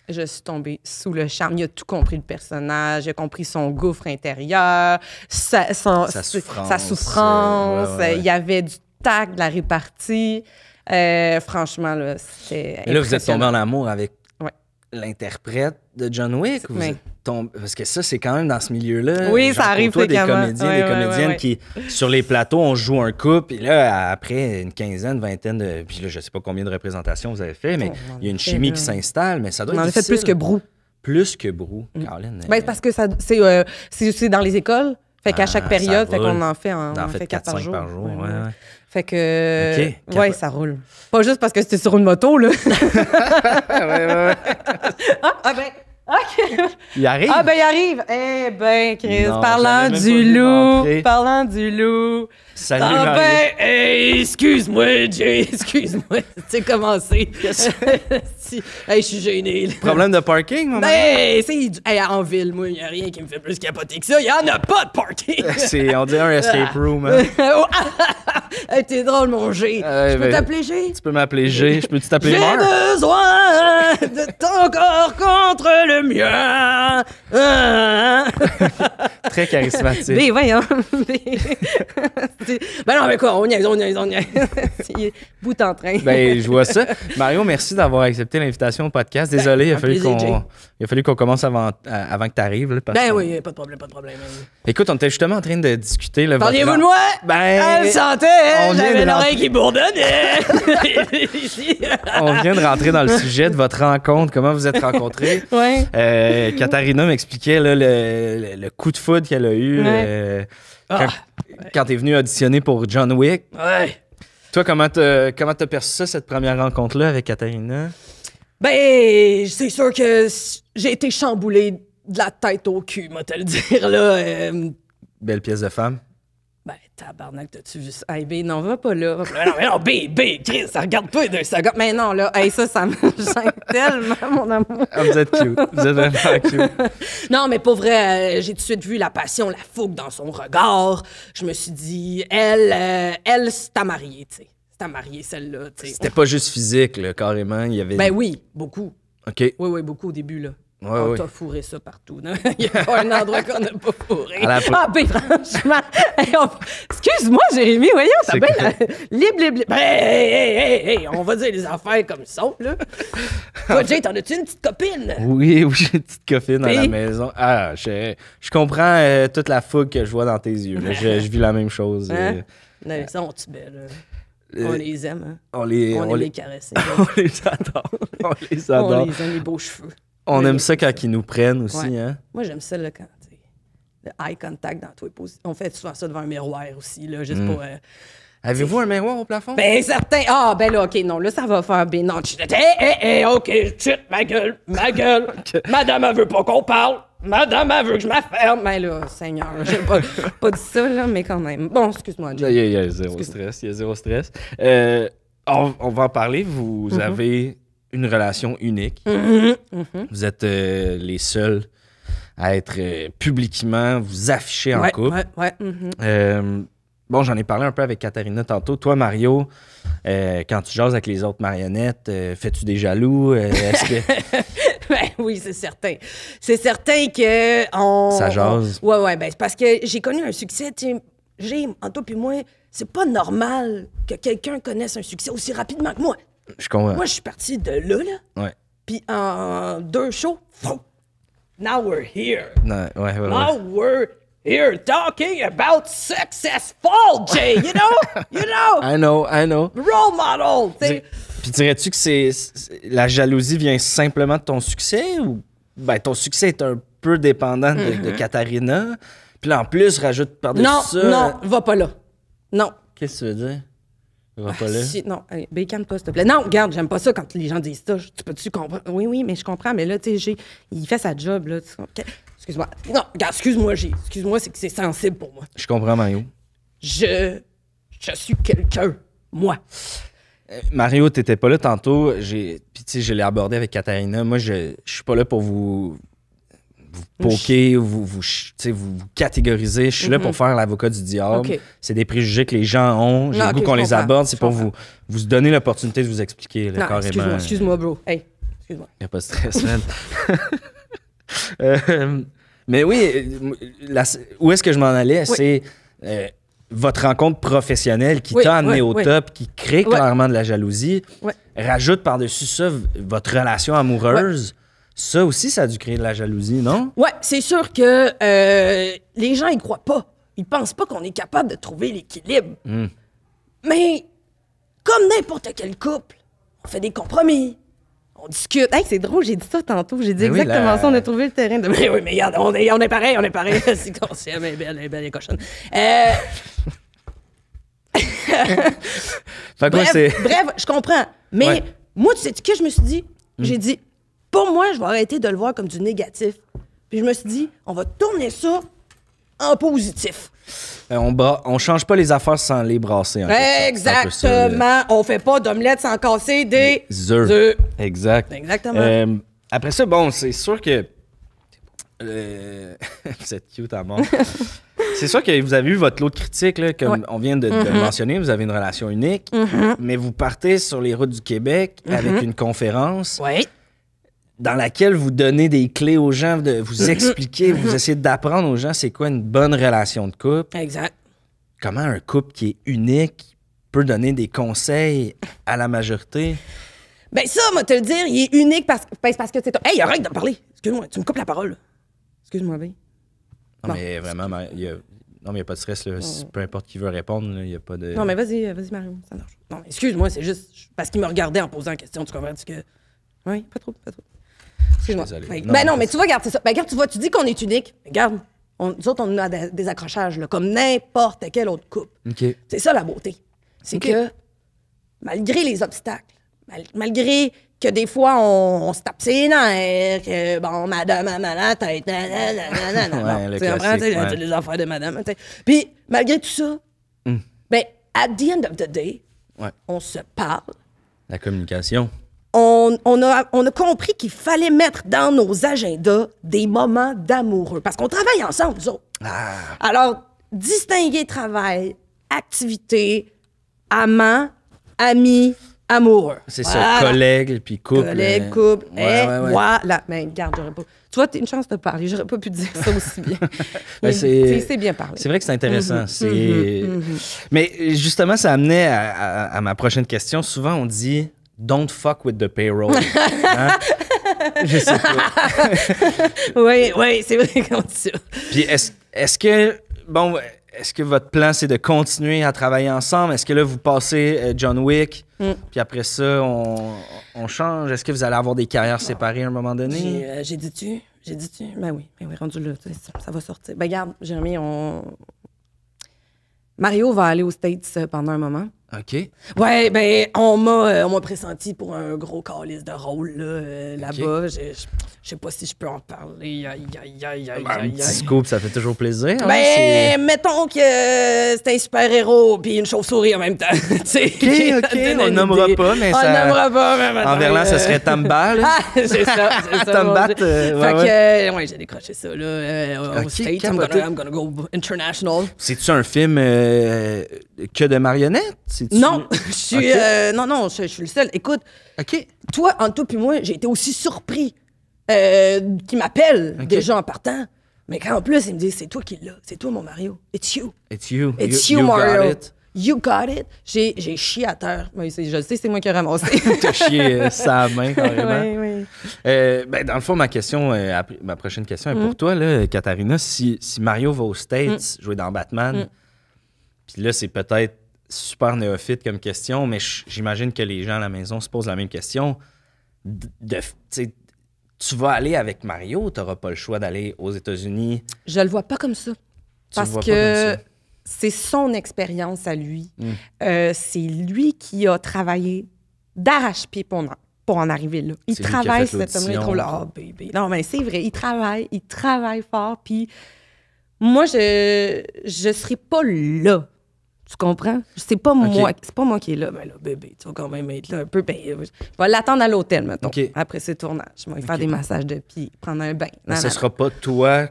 [SPEAKER 2] je suis tombée sous le charme. Il a tout compris le personnage, il a compris son gouffre intérieur, sa, souffrance. Il y avait du tact, de la répartie. Euh, franchement, là, c'était. là, vous êtes tombée en
[SPEAKER 1] amour avec l'interprète de John Wick? Parce que ça, c'est quand même dans ce milieu-là. Oui, ça arrive toi, des comédiens, des comédiennes qui, sur les plateaux, on joue un couple, et là, après une quinzaine, vingtaine de. Puis là, je sais pas combien de représentations vous avez fait, mais oh, il y a une chimie qui s'installe, mais ça doit on être. en a fait plus que Brou. Plus que Brou, mm. Caroline.
[SPEAKER 2] Ben, euh, parce que ça, euh, c'est, c'est, dans les écoles. Fait qu'à ah, chaque période, fait qu'on en fait, en, en fait 4, par jour. fait que. Euh, okay. Ouais, ça roule. Pas juste parce que c'était sur une moto, là. (laughs) ouais, ouais ah, ben. OK. Il arrive. Ah, ben, il arrive. Eh ben, Chris, parlant du loup, parlant du loup, Salut, ah ben, excuse-moi, Jay, (laughs) excuse-moi. C'est commencé. quest (laughs) je suis gêné. Problème
[SPEAKER 1] de parking, maman? Ben, hey,
[SPEAKER 2] c'est en ville, moi, il n'y a rien qui me fait plus capoter que ça. Il n'y en a pas de parking. (laughs) c'est, on dirait un escape ah. room. Hein. hey, t'es drôle, mon G. je peux ben, t'appeler G? Tu peux
[SPEAKER 1] m'appeler G. Je peux-tu t'appeler J'ai
[SPEAKER 2] besoin de ton corps contre le mien.
[SPEAKER 1] Très charismatique. Mais ben,
[SPEAKER 2] voyons ben non, mais quoi, on y est, on y est, on y est. (laughs) Bout en train. ben, je vois ça.
[SPEAKER 1] Mario, merci d'avoir accepté l'invitation au podcast. Ben, Désolé, il a, fallu qu'on, il a fallu qu'on commence avant, euh, avant que tu arrives. ben
[SPEAKER 2] oui, pas de problème, pas de problème.
[SPEAKER 1] Hein. Écoute, on était justement en train de discuter. Parliez-vous de moi? Ben. Ah, Elle sentait, hein, j'avais l'oreille
[SPEAKER 2] qui bourdonnait. (laughs)
[SPEAKER 1] on vient de rentrer dans le (laughs) sujet de votre rencontre, comment vous êtes rencontrés. Euh, Katharina m'expliquait le, coup de foudre qu'elle a eu. Euh, ah quand t'es venu auditionner pour John Wick. Ouais. Toi, comment t'as, comment perçu ça, cette première rencontre-là avec Katarina?
[SPEAKER 2] Ben, c'est sûr que j'ai été chamboulé de la tête au cul, moi, te le dire, là. Euh.
[SPEAKER 1] Belle pièce de femme
[SPEAKER 2] tabarnak, t'as-tu vu ça? Hey, B, non, va pas là. non, mais non, B, B, Chris, ça regarde pas deux second. Mais non, là, ça, ça me (laughs) gêne tellement, mon amour.
[SPEAKER 1] Ah, vous êtes cute. Vous êtes vraiment cute.
[SPEAKER 2] (laughs) non, mais pour vrai, euh, j'ai tout de suite vu la passion, la fougue dans son regard. Je me suis dit, elle, euh, elle, c'est à marier, tu sais. C'est à marier, celle-là, tu sais. C'était pas
[SPEAKER 1] juste physique, là, carrément. Il y avait. Ben
[SPEAKER 2] oui, beaucoup. OK. Oui, oui, beaucoup au début, là on oh, t'a fourré ça partout. (laughs) Il n'y a pas un endroit qu'on n'a pas fourré. La... Ah, ben, franchement. (laughs) Excuse-moi, Jérémy, voyons, ça bien. (laughs) Libre, libre, libre. Ben, on va dire les affaires comme ça, là. Toi, t'en as-tu une petite copine?
[SPEAKER 1] Oui, j'ai une petite copine à la maison. Ah, je, comprends euh, toute la fougue que je vois dans tes yeux. Je, vis la même chose. Hein? Euh...
[SPEAKER 2] Non, ça, on belle. Euh, on les aime. Hein. On les, on, les... on les adore. on les adore. On les aime, les beaux cheveux. On aime ça quand ils nous prennent aussi, hein? Moi, j'aime ça, quand, le eye contact dans tous les positions. On fait souvent ça devant un miroir aussi, là, juste hmm. pour... Euh, Avez-vous un miroir au plafond? Ben, certain. Ah, ben là, OK, non, là, ça va faire bien. Non, tu hé, hé, hé, OK, chut, ma gueule, ma (laughs) gueule. Madame, elle veut pas qu'on parle. Madame, elle veut que je m'afferme! Mais Ben là, Seigneur, j'ai pas, (laughs) pas dit ça, là, mais quand même. Bon, excuse-moi, Il
[SPEAKER 1] y, a zéro stress, il y a zéro stress. Euh, on, va en parler. Vous mhm. avez une relation unique.
[SPEAKER 2] Mm-hmm, mm-hmm.
[SPEAKER 1] Vous êtes euh, les seuls à être euh, publiquement, vous afficher en couple. Mm-hmm. Euh, bon, j'en ai parlé un peu avec Katharina tantôt. Toi, Mario, quand tu jases avec les autres marionnettes, fais-tu des jaloux? (laughs) ben
[SPEAKER 2] oui, c'est certain. C'est certain que on. Ça jase. Oui, Ouais, ouais, ben, parce que j'ai connu un succès, j'ai, en tout puis moi, c'est pas normal que quelqu'un connaisse un succès aussi rapidement que moi. Moi, je suis parti de là, là. Ouais. Puis en deux shows, now we're here.
[SPEAKER 1] ouais, ouais, now
[SPEAKER 2] we're here talking about Fall, Jay. You know? you know? (laughs) I
[SPEAKER 1] know, I know.
[SPEAKER 2] Role model.
[SPEAKER 1] Puis dirais-tu que c'est la jalousie vient simplement de ton succès ou ben, ton succès est un peu dépendant de, mm-hmm. Katharina? Puis là, en plus, rajoute par-dessus ça. Non, non,
[SPEAKER 2] va pas là. Non.
[SPEAKER 1] Qu'est-ce que tu veux dire? Ah, non, euh,
[SPEAKER 2] allez, pas, s'il te plaît. Non, regarde, j'aime pas ça quand les gens disent ça. tu peux-tu comprendre? Oui, oui, mais je comprends, mais là, tu sais, il fait sa job, là. Excuse-moi. Non, regarde, excuse-moi, j'ai. Excuse-moi, c'est que c'est sensible pour moi.
[SPEAKER 1] Je comprends, Mario.
[SPEAKER 2] Je. Je suis quelqu'un, moi. Euh, Mario,
[SPEAKER 1] t'étais pas là tantôt. J'ai, puis tu sais, je l'ai abordé avec Katharina. Moi, je, je suis pas là pour vous vous pokez, vous, vous, vous catégorisez. Je suis là mhm. pour faire l'avocat du diable. C'est des préjugés que les gens ont. J'ai le goût qu'on les aborde. C'est pour vous, vous donner l'opportunité de vous expliquer Excuse-moi, excuse
[SPEAKER 2] bro. Hey, excuse-moi. Il n'y a pas de stress, man. (laughs)
[SPEAKER 1] Euh, mais oui, euh, où est-ce que je m'en allais? C'est. Euh, votre rencontre professionnelle qui t'a amené au top, qui crée clairement de la jalousie, rajoute par-dessus ça votre relation amoureuse. Ça aussi, ça a dû créer de la jalousie, non?
[SPEAKER 2] Ouais, c'est sûr que euh, les gens, ils croient pas. Ils pensent pas qu'on est capable de trouver l'équilibre. Hmm. Mais, comme n'importe quel couple, on fait des compromis, on discute. c'est drôle, j'ai dit ça tantôt. J'ai dit exactement ça. On a trouvé le terrain de. (laughs) Mais oui, mais on est, pareil, on est pareil. (laughs) c'est qu'on s'aime, elle est belle, elle belle, euh, bref, je comprends. Mais moi, tu sais, que je me suis dit? Hmm. J'ai dit, pour moi, je vais arrêter de le voir comme du négatif. Puis je me suis dit, on va tourner ça en positif.
[SPEAKER 1] Euh, on, bra on change pas les affaires sans les brasser. Exactement.
[SPEAKER 2] on fait pas d'omelette sans casser des
[SPEAKER 1] œufs. Exact. Exactement. Euh, après ça, bon, c'est sûr que. Euh, (laughs) cute à mort. c'est sûr que vous avez eu votre lot de critiques, comme on vient de, mm-hmm. mentionner. Vous avez une relation unique, mm-hmm. mais vous partez sur les routes du Québec mm-hmm. avec une conférence. Oui dans laquelle vous donnez des clés aux gens, de vous mm-hmm. expliquez, vous mm-hmm. essayez d'apprendre aux gens c'est quoi une bonne relation de couple. Exact. Comment un couple qui est unique peut donner des conseils à la majorité.
[SPEAKER 2] Ben ça, moi, te le dire, il est unique parce, ben, parce que c'est toi. Hey, arrête de parler. Excuse-moi, tu me coupes la parole. Excuse-moi, ben. Non, mais
[SPEAKER 1] vraiment, il Non, mais il n'y a pas de stress. peu importe qui veut répondre, il n'y a pas de. Non, mais
[SPEAKER 2] vas-y, vas-y, Mario, ça marche. Non, excuse-moi, c'est juste parce qu'il me regardait en posant la question. Tu comprends? -tu que... Oui, pas trop, pas trop. Excuse-moi. ben non, mais tu vois, regarde, c'est ça. Ben regarde, tu vois, tu dis qu'on est unique. Regarde, on, nous autres, on a des, accrochages, là, comme n'importe quelle autre couple. Okay. C'est ça la beauté. C'est que malgré les obstacles, malgré que des fois on, se tape ses nerfs, que bon, madame a mal à la tête, ouais, tu les affaires de madame. T'sais. Puis malgré tout ça, hmm. ben, at the end of the day, on se parle.
[SPEAKER 1] La communication
[SPEAKER 2] on, a, on a compris qu'il fallait mettre dans nos agendas des moments d'amoureux. Parce qu'on travaille ensemble, nous ah. Alors, distinguer travail, activité, amant, ami, amoureux. C'est ça, collègue,
[SPEAKER 1] puis couple. Collègue, couple, ouais, et voilà.
[SPEAKER 2] Mais garde, j'aurais pas... Tu vois, t'as une chance de parler, j'aurais pas pu dire ça aussi bien. (laughs) Mais c'est bien parlé. C'est vrai que c'est intéressant. Mhm, mhm,
[SPEAKER 1] mhm. Mais euh, justement, ça amenait à, ma prochaine question. Souvent, on dit Don't fuck with the payroll. (laughs) Hein?
[SPEAKER 2] Je sais pas. (laughs) oui, oui, c'est vrai comme ça.
[SPEAKER 1] Puis est-ce est que, bon, est-ce que votre plan, c'est de continuer à travailler ensemble? Est-ce que là, vous passez euh, John Wick, mm. puis après ça, on, on change? Est-ce que vous allez avoir des carrières séparées à un moment donné? Euh, j'ai
[SPEAKER 2] dit tu? J'ai dit tu? Ben oui, ben oui, rendu là, ça, ça va sortir. Ben garde, Jérémy, on... Mario va aller aux States euh, pendant un moment. OK. Ouais, ben, on m'a, euh, on m'a pressenti pour un gros calice de rôle là, euh, là-bas. Je sais pas si je peux en parler. Aïe, aïe, aïe, aïe, ben, un petit scoop,
[SPEAKER 1] ça fait toujours plaisir. Hein, ben,
[SPEAKER 2] mettons que c'est un super-héros puis une chauve-souris en même temps. (laughs)
[SPEAKER 1] Ok, OK, (laughs) on n'aimera nommera pas, mais On ça- nommera pas, mais En ce serait Tambal. (laughs)
[SPEAKER 2] Ah, c'est ça, c'est Tambat, euh, ouais, fait que, ouais, j'ai décroché ça, là, euh, au Ok, I'm international.
[SPEAKER 1] C'est-tu un film que de marionnettes? (laughs) Euh, non,
[SPEAKER 2] je suis, non, non, je, suis le seul. Écoute, toi, en tout puis moi, j'ai été aussi surpris euh, m'appelle des gens déjà en partant. Mais quand en plus, il me dit, c'est toi qui l'as, c'est toi mon Mario. It's you.
[SPEAKER 1] It's you. It's you, Mario.
[SPEAKER 2] You got it. J'ai chié à terre. je sais, c'est moi qui ai ramassé. (laughs) T'as chié euh, sa main, carrément. oui,
[SPEAKER 1] euh, ben, dans le fond, ma question, ma prochaine question est pour mm. toi, là, Katharina. Si, si Mario va aux States mm. jouer dans Batman, mm. puis là, c'est peut-être super néophyte comme question, mais j'imagine que les gens à la maison se posent la même question. tu vas aller avec Mario, tu n'auras pas le choix d'aller aux États-Unis.
[SPEAKER 2] Je le vois pas comme ça. parce que c'est son expérience à lui. Mm. Euh, c'est lui qui a travaillé d'arrache-pied pour en arriver là. Il travaille cette homme là. bébé. Non, mais c'est vrai. Il travaille, il travaille fort. Puis moi, je ne serai pas là tu comprends? C'est pas moi, c'est pas moi qui est là. mais ben là, bébé, tu vas quand même être là un peu. Ben, je vais l'attendre à l'hôtel, maintenant. Après ce tournage, je vais faire des massages de pieds, prendre un bain. Mais ce sera
[SPEAKER 1] pas toi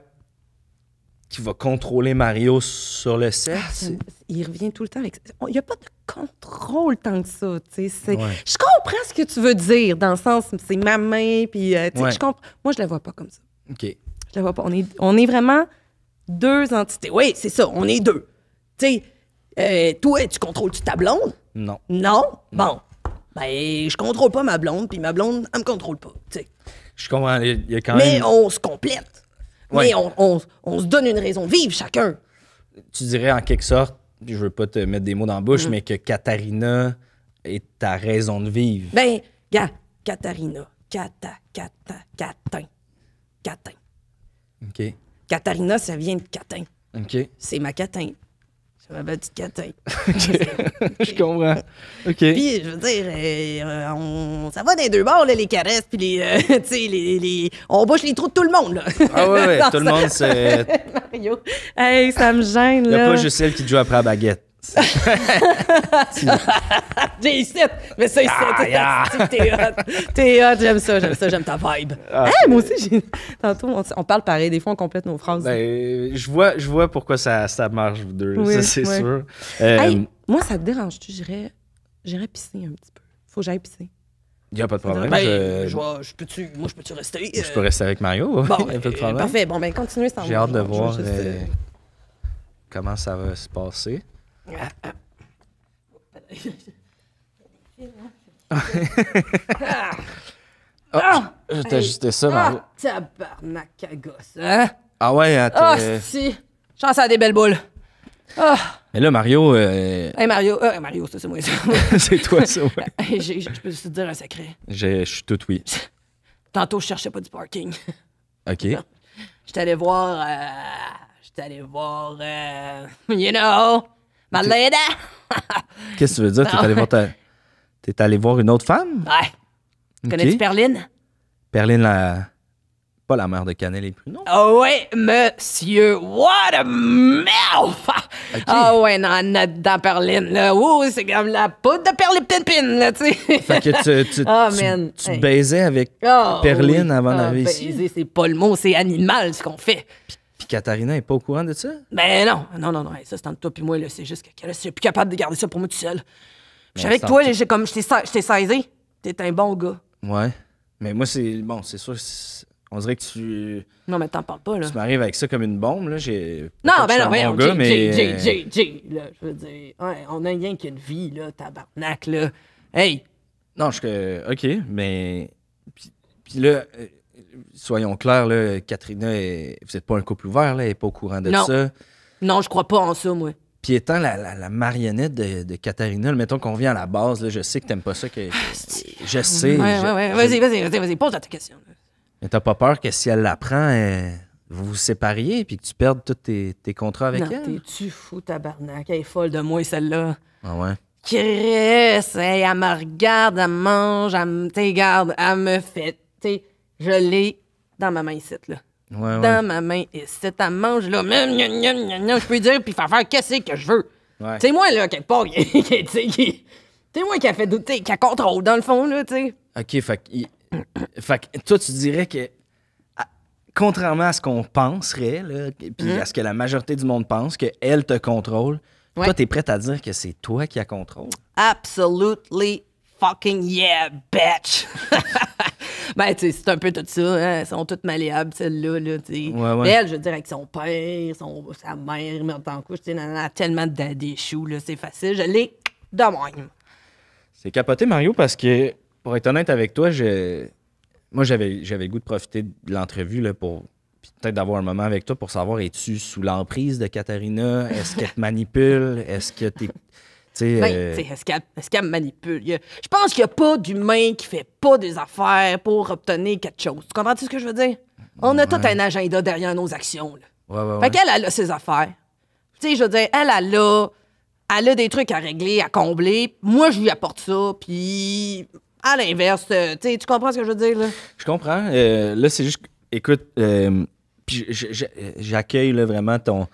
[SPEAKER 1] qui va contrôler Mario sur le set. Ah,
[SPEAKER 2] il revient tout le temps avec. Il n'y a pas de contrôle tant que ça. Je comprends ce que tu veux dire, dans le sens, c'est ma main, puis euh, je comprends. Moi, je la vois pas comme ça. OK. Je la vois pas. On est, on est vraiment deux entités. Oui, c'est ça, on est deux. Tu sais, euh, toi, tu contrôles-tu ta blonde? Non. Non? Bon. Ben, je contrôle pas ma blonde, puis ma blonde, elle me contrôle pas.
[SPEAKER 1] Je comprends, il y Mais on se complète. Mais
[SPEAKER 2] on, se donne une raison de vivre chacun.
[SPEAKER 1] Tu dirais en quelque sorte, je veux pas te mettre des mots dans la bouche, mm. mais que Katharina est ta raison de vivre.
[SPEAKER 2] Ben, gars, Katharina, Kata, kata, katin. Katin. »«
[SPEAKER 1] OK.
[SPEAKER 2] Katharina, ça vient de katin. »« OK. C'est ma Catin va battu Katyn. je comprends.
[SPEAKER 1] OK. Puis, je veux dire,
[SPEAKER 2] euh, on, ça va des deux bords, les caresses, puis les, euh, (laughs) tu les, les, On bouche les trous de tout le monde, là. Ah ouais, (laughs) tout le monde, c'est... (laughs) Mario, hey, ça me gêne, là. Il n'y a pas juste
[SPEAKER 1] celle qui joue après la baguette. (laughs)
[SPEAKER 2] J'ai ici, mais ça ici, se yeah. t'es hot. j'aime ça, j'aime ça, j'aime ta vibe. Ah, moi aussi, j'ai... tantôt, on, on, parle pareil, des fois, on complète nos phrases. Ben, je vois,
[SPEAKER 1] je vois pourquoi ça, ça marche, vous deux, ça, c'est sûr. Euh,
[SPEAKER 2] moi, ça te dérange-tu? J'irais, j'irais pisser un petit peu. Faut que j'aille pisser.
[SPEAKER 1] Il n'y a pas de problème. je... Ben,
[SPEAKER 2] je, peux -tu, moi, je peux-tu rester? Je peux
[SPEAKER 1] rester avec Mario. Bon, (laughs) pas de euh, problème. Parfait.
[SPEAKER 2] Bon, ben, continuez sans J'ai hâte de voir euh, euh,
[SPEAKER 1] comment ça va se passer oh, t'ai juste ça, ah, Mario. Ah,
[SPEAKER 2] tabarnak, gosse, hein?
[SPEAKER 1] Ah ouais, attends. Hein, ah,
[SPEAKER 2] si. Chance à des belles boules. Ah.
[SPEAKER 1] Mais là, Mario, euh,
[SPEAKER 2] Hey Mario, euh, Mario, ça c'est moi ça.
[SPEAKER 1] (laughs) c'est toi, ça,
[SPEAKER 2] ouais. (laughs) Je peux te dire un secret.
[SPEAKER 1] Je suis tout oui.
[SPEAKER 2] (laughs) Tantôt, je cherchais pas du parking. OK. J'étais allé voir. Euh, J'étais allé voir. Euh, you know.
[SPEAKER 1] Qu'est-ce que tu veux dire? T'es allé, voir ta... es allé voir une autre femme?
[SPEAKER 2] Ouais. Tu Connais-tu Perline?
[SPEAKER 1] Perline, la... pas la mère de Canel et Pruneau.
[SPEAKER 2] Oh oui, monsieur. What a mouth! Ah Oh ouais, non, dans Perline, là. c'est comme la poudre de et Pinpin là, tu sais. Fait que tu, tu, ah, tu,
[SPEAKER 1] baisais avec ah, Perline avant ah, d'arriver oh, Baiser,
[SPEAKER 2] c'est pas le mot, c'est animal, ce qu'on fait.
[SPEAKER 1] Katharina est pas au courant de ça?
[SPEAKER 2] Ben non, non, non, non. ça, c'est entre toi puis moi, là. C'est juste que je suis plus capable de garder ça pour moi tout seul. Je avec toi, j'ai comme je t'ai saisi. T'es un bon gars.
[SPEAKER 1] Ouais. Mais moi, c'est. Bon, c'est sûr. On dirait que tu. Non, mais t'en parles pas, là. Tu m'arrives avec ça comme une bombe, là. J'ai. Non, ben non, mais. j'ai mais. J,
[SPEAKER 2] J, là. Je veux dire. Ouais, on a rien qu'une vie, là, tabarnak, là. Hey!
[SPEAKER 1] Non, je. Ok, mais. Puis, puis là. Euh, soyons clairs, là, Katrina, vous n'êtes pas un couple ouvert, là, elle n'est pas au courant de ça. Non, je crois
[SPEAKER 2] pas en ça, moi.
[SPEAKER 1] Puis étant la, marionnette de, de mettons qu'on vient à la base, je sais que t'aimes pas ça. Que, ah, je sais. Ouais, Vas-y,
[SPEAKER 2] vas-y, vas-y, vas-y, pose ta question.
[SPEAKER 1] Mais t'as pas peur que si elle l'apprend, euh, vous vous sépariez et que tu perdes tous tes, contrats avec elle? T'es-tu
[SPEAKER 2] fou, tabarnak? Elle est folle de moi, celle-là. Ah ouais? Chris, elle me regarde, elle me mange, elle me, regarde, elle me fait. Je l'ai dans ma main ici, là. Dans ma main ici. à mange, là. Je peux dire, puis faire faire qu'est-ce que je veux. C'est moi, là, quelque part, c'est (laughs) moi qui a fait douter, qui a contrôle, dans le fond, là, tu sais.
[SPEAKER 1] OK, fait que... (clears throat) fait toi, tu dirais que contrairement à ce qu'on penserait, puis hmm? à ce que la majorité du monde pense, qu'elle te contrôle, toi, t'es prête à dire que c'est toi qui a contrôle?
[SPEAKER 2] Absolutely fucking yeah, bitch! (laughs) Ben, c'est un peu tout ça. Elles hein. sont toutes malléables, celles-là. Mais Elle, je veux dire, avec son père, sa mère, mais en couche, elle a tellement de c'est facile. Je l'ai de même.
[SPEAKER 1] C'est capoté, Mario, parce que, pour être honnête avec toi, je... moi, j'avais, j'avais goût de profiter de l'entrevue là, pour peut-être d'avoir un moment avec toi pour savoir es-tu sous l'emprise de Katharina? Est-ce qu'elle te manipule? Est-ce que t'es. Est-ce
[SPEAKER 2] qu'elle est manipule? Je pense qu'il n'y a pas d'humain qui fait pas des affaires pour obtenir quelque chose. Tu comprends ce que je veux dire? On a tout un agenda derrière nos actions. fait qu'elle, elle a ses affaires. Tu sais, je veux dire, elle, a, elle a des trucs à régler, à combler. Moi, je lui apporte ça, puis à l'inverse, euh, tu comprends ce que je veux dire? Là? Je comprends.
[SPEAKER 1] Euh, là, c'est juste, écoute, euh, j'accueille vraiment ton...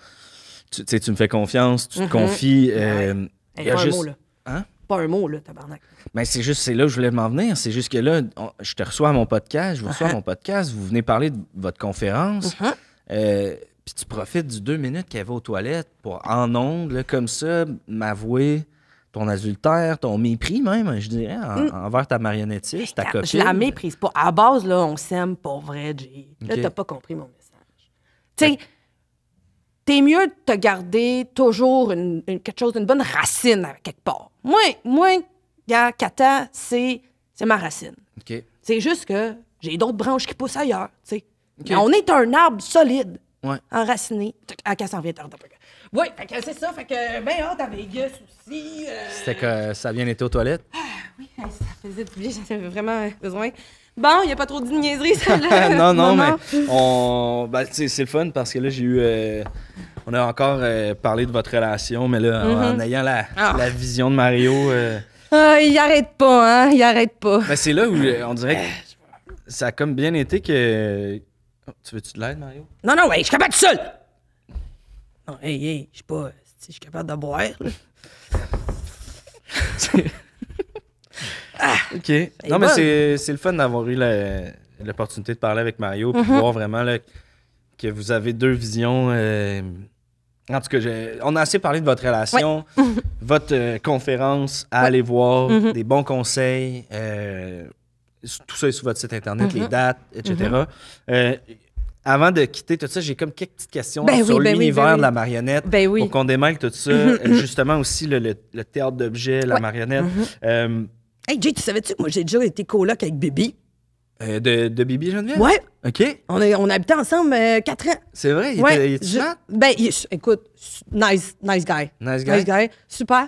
[SPEAKER 1] Tu, tu me fais confiance, tu te mm-hmm. confies pas, un mot, là.
[SPEAKER 2] pas un mot, là, tabarnak.
[SPEAKER 1] Mais c'est juste, c'est là où je voulais m'en venir. C'est juste que là, je te reçois à mon podcast, je vous reçois à uh-huh. mon podcast, vous venez parler de votre conférence. Uh-huh. Euh, puis tu profites du deux minutes qu'elle va aux toilettes pour, en ongle, comme ça, m'avouer ton adultère, ton mépris même, je dirais, mm. envers ta marionnettiste, ta copine. Je la
[SPEAKER 2] méprise pas. À base, là, on s'aime pour vrai, Jay. Là, t'as pas compris mon message. Tu t'es mieux de te garder toujours une, quelque chose, une bonne racine quelque part. Moi, moi, gars, kata, c'est, c'est ma racine. C'est juste que j'ai d'autres branches qui poussent ailleurs, tu sais. On est un arbre solide, ouais. enraciné. À 420 tard. Oui, c'est ça. Fait que, ben, hâte à Vegas aussi. Euh.
[SPEAKER 1] C'était que ça vient d'être aux toilettes? Ah,
[SPEAKER 2] oui, ça faisait du bien. (laughs) avais vraiment besoin. Bon, il n'y a pas trop de niaiseries, celle-là. (laughs) non, non,
[SPEAKER 1] non, mais ben, c'est le fun parce que là, j'ai eu. Euh, on a encore euh, parlé de votre relation, mais là, en mm-hmm. ayant la, ah. la, vision de Mario. Euh,
[SPEAKER 2] ah, il arrête pas, hein? Il arrête pas. mais ben,
[SPEAKER 1] c'est là où on dirait que ça a comme bien été que. Oh, tu veux-tu de l'aide, Mario?
[SPEAKER 2] Non, non, ouais, je suis capable tout seul! Non, hey, hey, je suis pas. Je suis capable de boire, (laughs) Ah. OK. Non, mais
[SPEAKER 1] c'est le fun d'avoir eu l'opportunité de parler avec Mario pour mm-hmm. voir vraiment que vous avez deux visions. Euh, en tout cas, on a assez parlé de votre relation, (laughs) votre euh, conférence à aller voir, mm-hmm. des bons conseils. Euh, tout ça est sur votre site Internet, les mm-hmm. dates, etc. avant de quitter tout ça, j'ai comme quelques petites questions ben sur ben l'univers ben de la marionnette oui. pour qu'on démarre tout ça. justement aussi le, théâtre d'objets, la marionnette, marionnette. Hey, Jay, tu savais-tu que moi, j'ai déjà été coloc avec Bibi? Euh, de, de Bibi Geneviève? Ouais. OK. On, on
[SPEAKER 2] habitait ensemble euh, quatre ans. C'est vrai? Il était, il Ben, écoute, nice, nice guy. Nice guy? Nice guy. Super.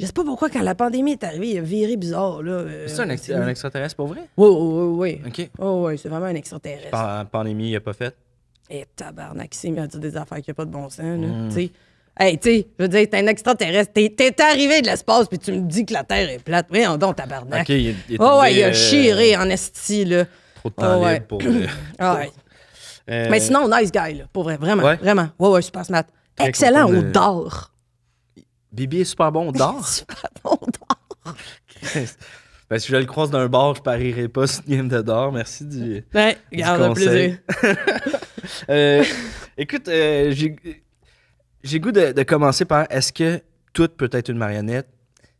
[SPEAKER 2] Je sais pas pourquoi, quand la pandémie est arrivée, il a viré bizarre. Là, euh, c'est un, un, extraterrestre pour vrai? Oui, oui, oui. OK. Oh, oui, c'est vraiment un extraterrestre.
[SPEAKER 1] pandémie, il a pas fait?
[SPEAKER 2] Et eh, tabarnak, il m'a dit des affaires qui n'ont pas de bon sens. Hmm. Tu sais. Hey, tu sais, je veux dire, t'es un extraterrestre. T'es, arrivé de l'espace, puis tu me dis que la Terre est plate. Oui, on donc, tabarnak. OK, il est, oh, ouais, il a euh, chiré en esti, là.
[SPEAKER 1] Trop de temps ouais. pour... ouais. (clears throat)
[SPEAKER 2] Euh, Mais sinon, nice guy, là, pour vrai. Vraiment, ouais. vraiment. Ouais, ouais, super smart.
[SPEAKER 1] Excellent au
[SPEAKER 2] d'or.
[SPEAKER 1] Bibi est super bon au d'or. (laughs) super bon au d'or. Ben, si je le croise d'un bar, je parierai pas sur game de d'or. Merci du. Ouais, garde un plaisir. (laughs) Euh, écoute, j'ai j'ai goût de, commencer par est-ce que tout peut être une marionnette?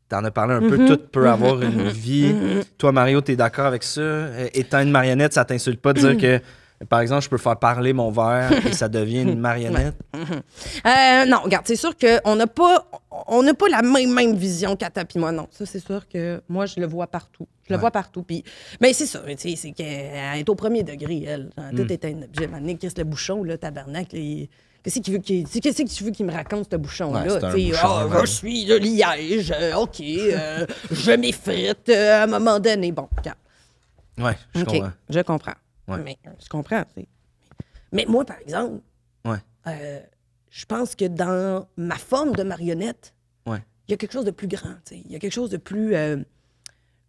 [SPEAKER 1] T'en as parlé un peu, mm-hmm. tout peut mm-hmm. avoir une mm-hmm. vie. Toi, Mario, t'es d'accord avec ça? Étant une marionnette, ça t'insulte pas de dire que par exemple, je peux faire parler mon verre et ça devient une marionnette.
[SPEAKER 2] (laughs) Euh, non, regarde, c'est sûr qu'on n'a pas, on pas la même, vision qu'à moi, non. Ça, c'est sûr que moi, je le vois partout. Je le vois partout. Puis, mais c'est ça, c'est qu'elle est au premier degré, elle. Mm. Tout est un objet. le bouchon, le tabernacle. Qu'est-ce que tu veux qu'il me raconte ce bouchon là ah, je suis de Liège, euh, OK, euh, je m'effrite euh, à un moment donné. Bon, Ouais, je comprends. je comprends. Mais je comprends, tu Mais moi, par exemple, je pense que dans ma forme de marionnette, il y a quelque chose de plus grand, Il y a quelque chose de plus...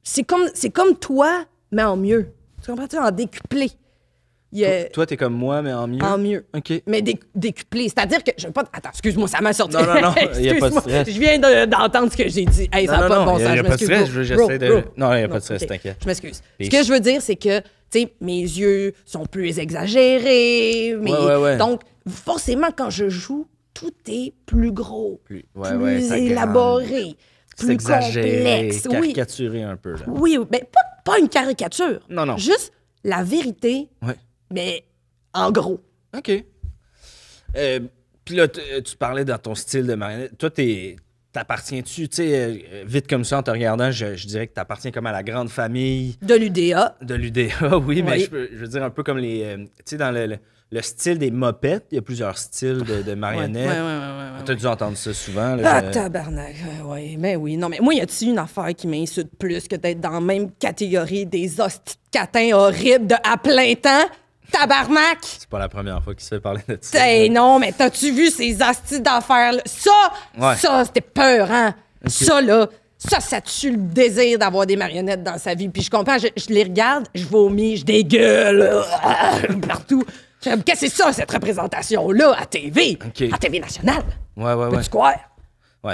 [SPEAKER 2] C'est comme, c'est comme toi, mais en mieux. Tu comprends? Tu en décuplé.
[SPEAKER 1] Toi, t'es comme moi, mais en mieux. En
[SPEAKER 2] mieux. OK. Mais décuplé. C'est-à-dire que. Je pas... Attends, excuse-moi, ça m'a sorti. Non, non, non. (laughs) Il n'y a pas de stress. Je viens d'entendre ce que j'ai dit. Hey, non, ça n'a pas de bon sens. Il n'y a, pas de stress. J'essaie de. Non, il n'y a pas de stress, t'inquiète. Je m'excuse. Ce que je veux dire, c'est que, tu sais, mes yeux sont plus exagérés. Mais... Ouais, ouais, Donc, forcément, quand je joue, tout est plus gros, plus, plus élaboré, plus exagéré, complexe. Caricaturé
[SPEAKER 1] un peu. Là. Oui,
[SPEAKER 2] mais pas, pas une caricature. Non, non. Juste la vérité. Ouais mais en gros. OK.
[SPEAKER 1] Euh, puis là, euh, tu parlais dans ton style de marionnette. Toi, t'es t'appartiens-tu, tu sais, euh, vite comme ça en te regardant, je, dirais que t'appartiens comme à la grande famille.
[SPEAKER 2] De l'UDA.
[SPEAKER 1] De l'UDA, (laughs) oui, mais je, veux dire un peu comme les. tu sais, dans le, le, style des mopettes, il y a plusieurs styles de, (laughs) marionnettes. Oui, oui, oui. T'as dû entendre ça souvent. ah,
[SPEAKER 2] tabarnak, oui, mais oui. Non, mais moi, y a-tu une affaire qui m'insulte plus que d'être dans la même catégorie des hosties catins horribles de à plein temps? Tabarnak! C'est
[SPEAKER 1] pas la première fois qu'il se fait parler de ça.
[SPEAKER 2] non, mais t'as-tu vu ces astuces d'affaires? là Ça, ça, c'était peur, hein? Ça, là, ça, ça tue le désir d'avoir des marionnettes dans sa vie. Puis je comprends, je, les regarde, je vomis, je dégueule (laughs) partout. Qu'est-ce que c'est ça, cette représentation-là, à TV? À TV nationale? Ouais, ouais, ouais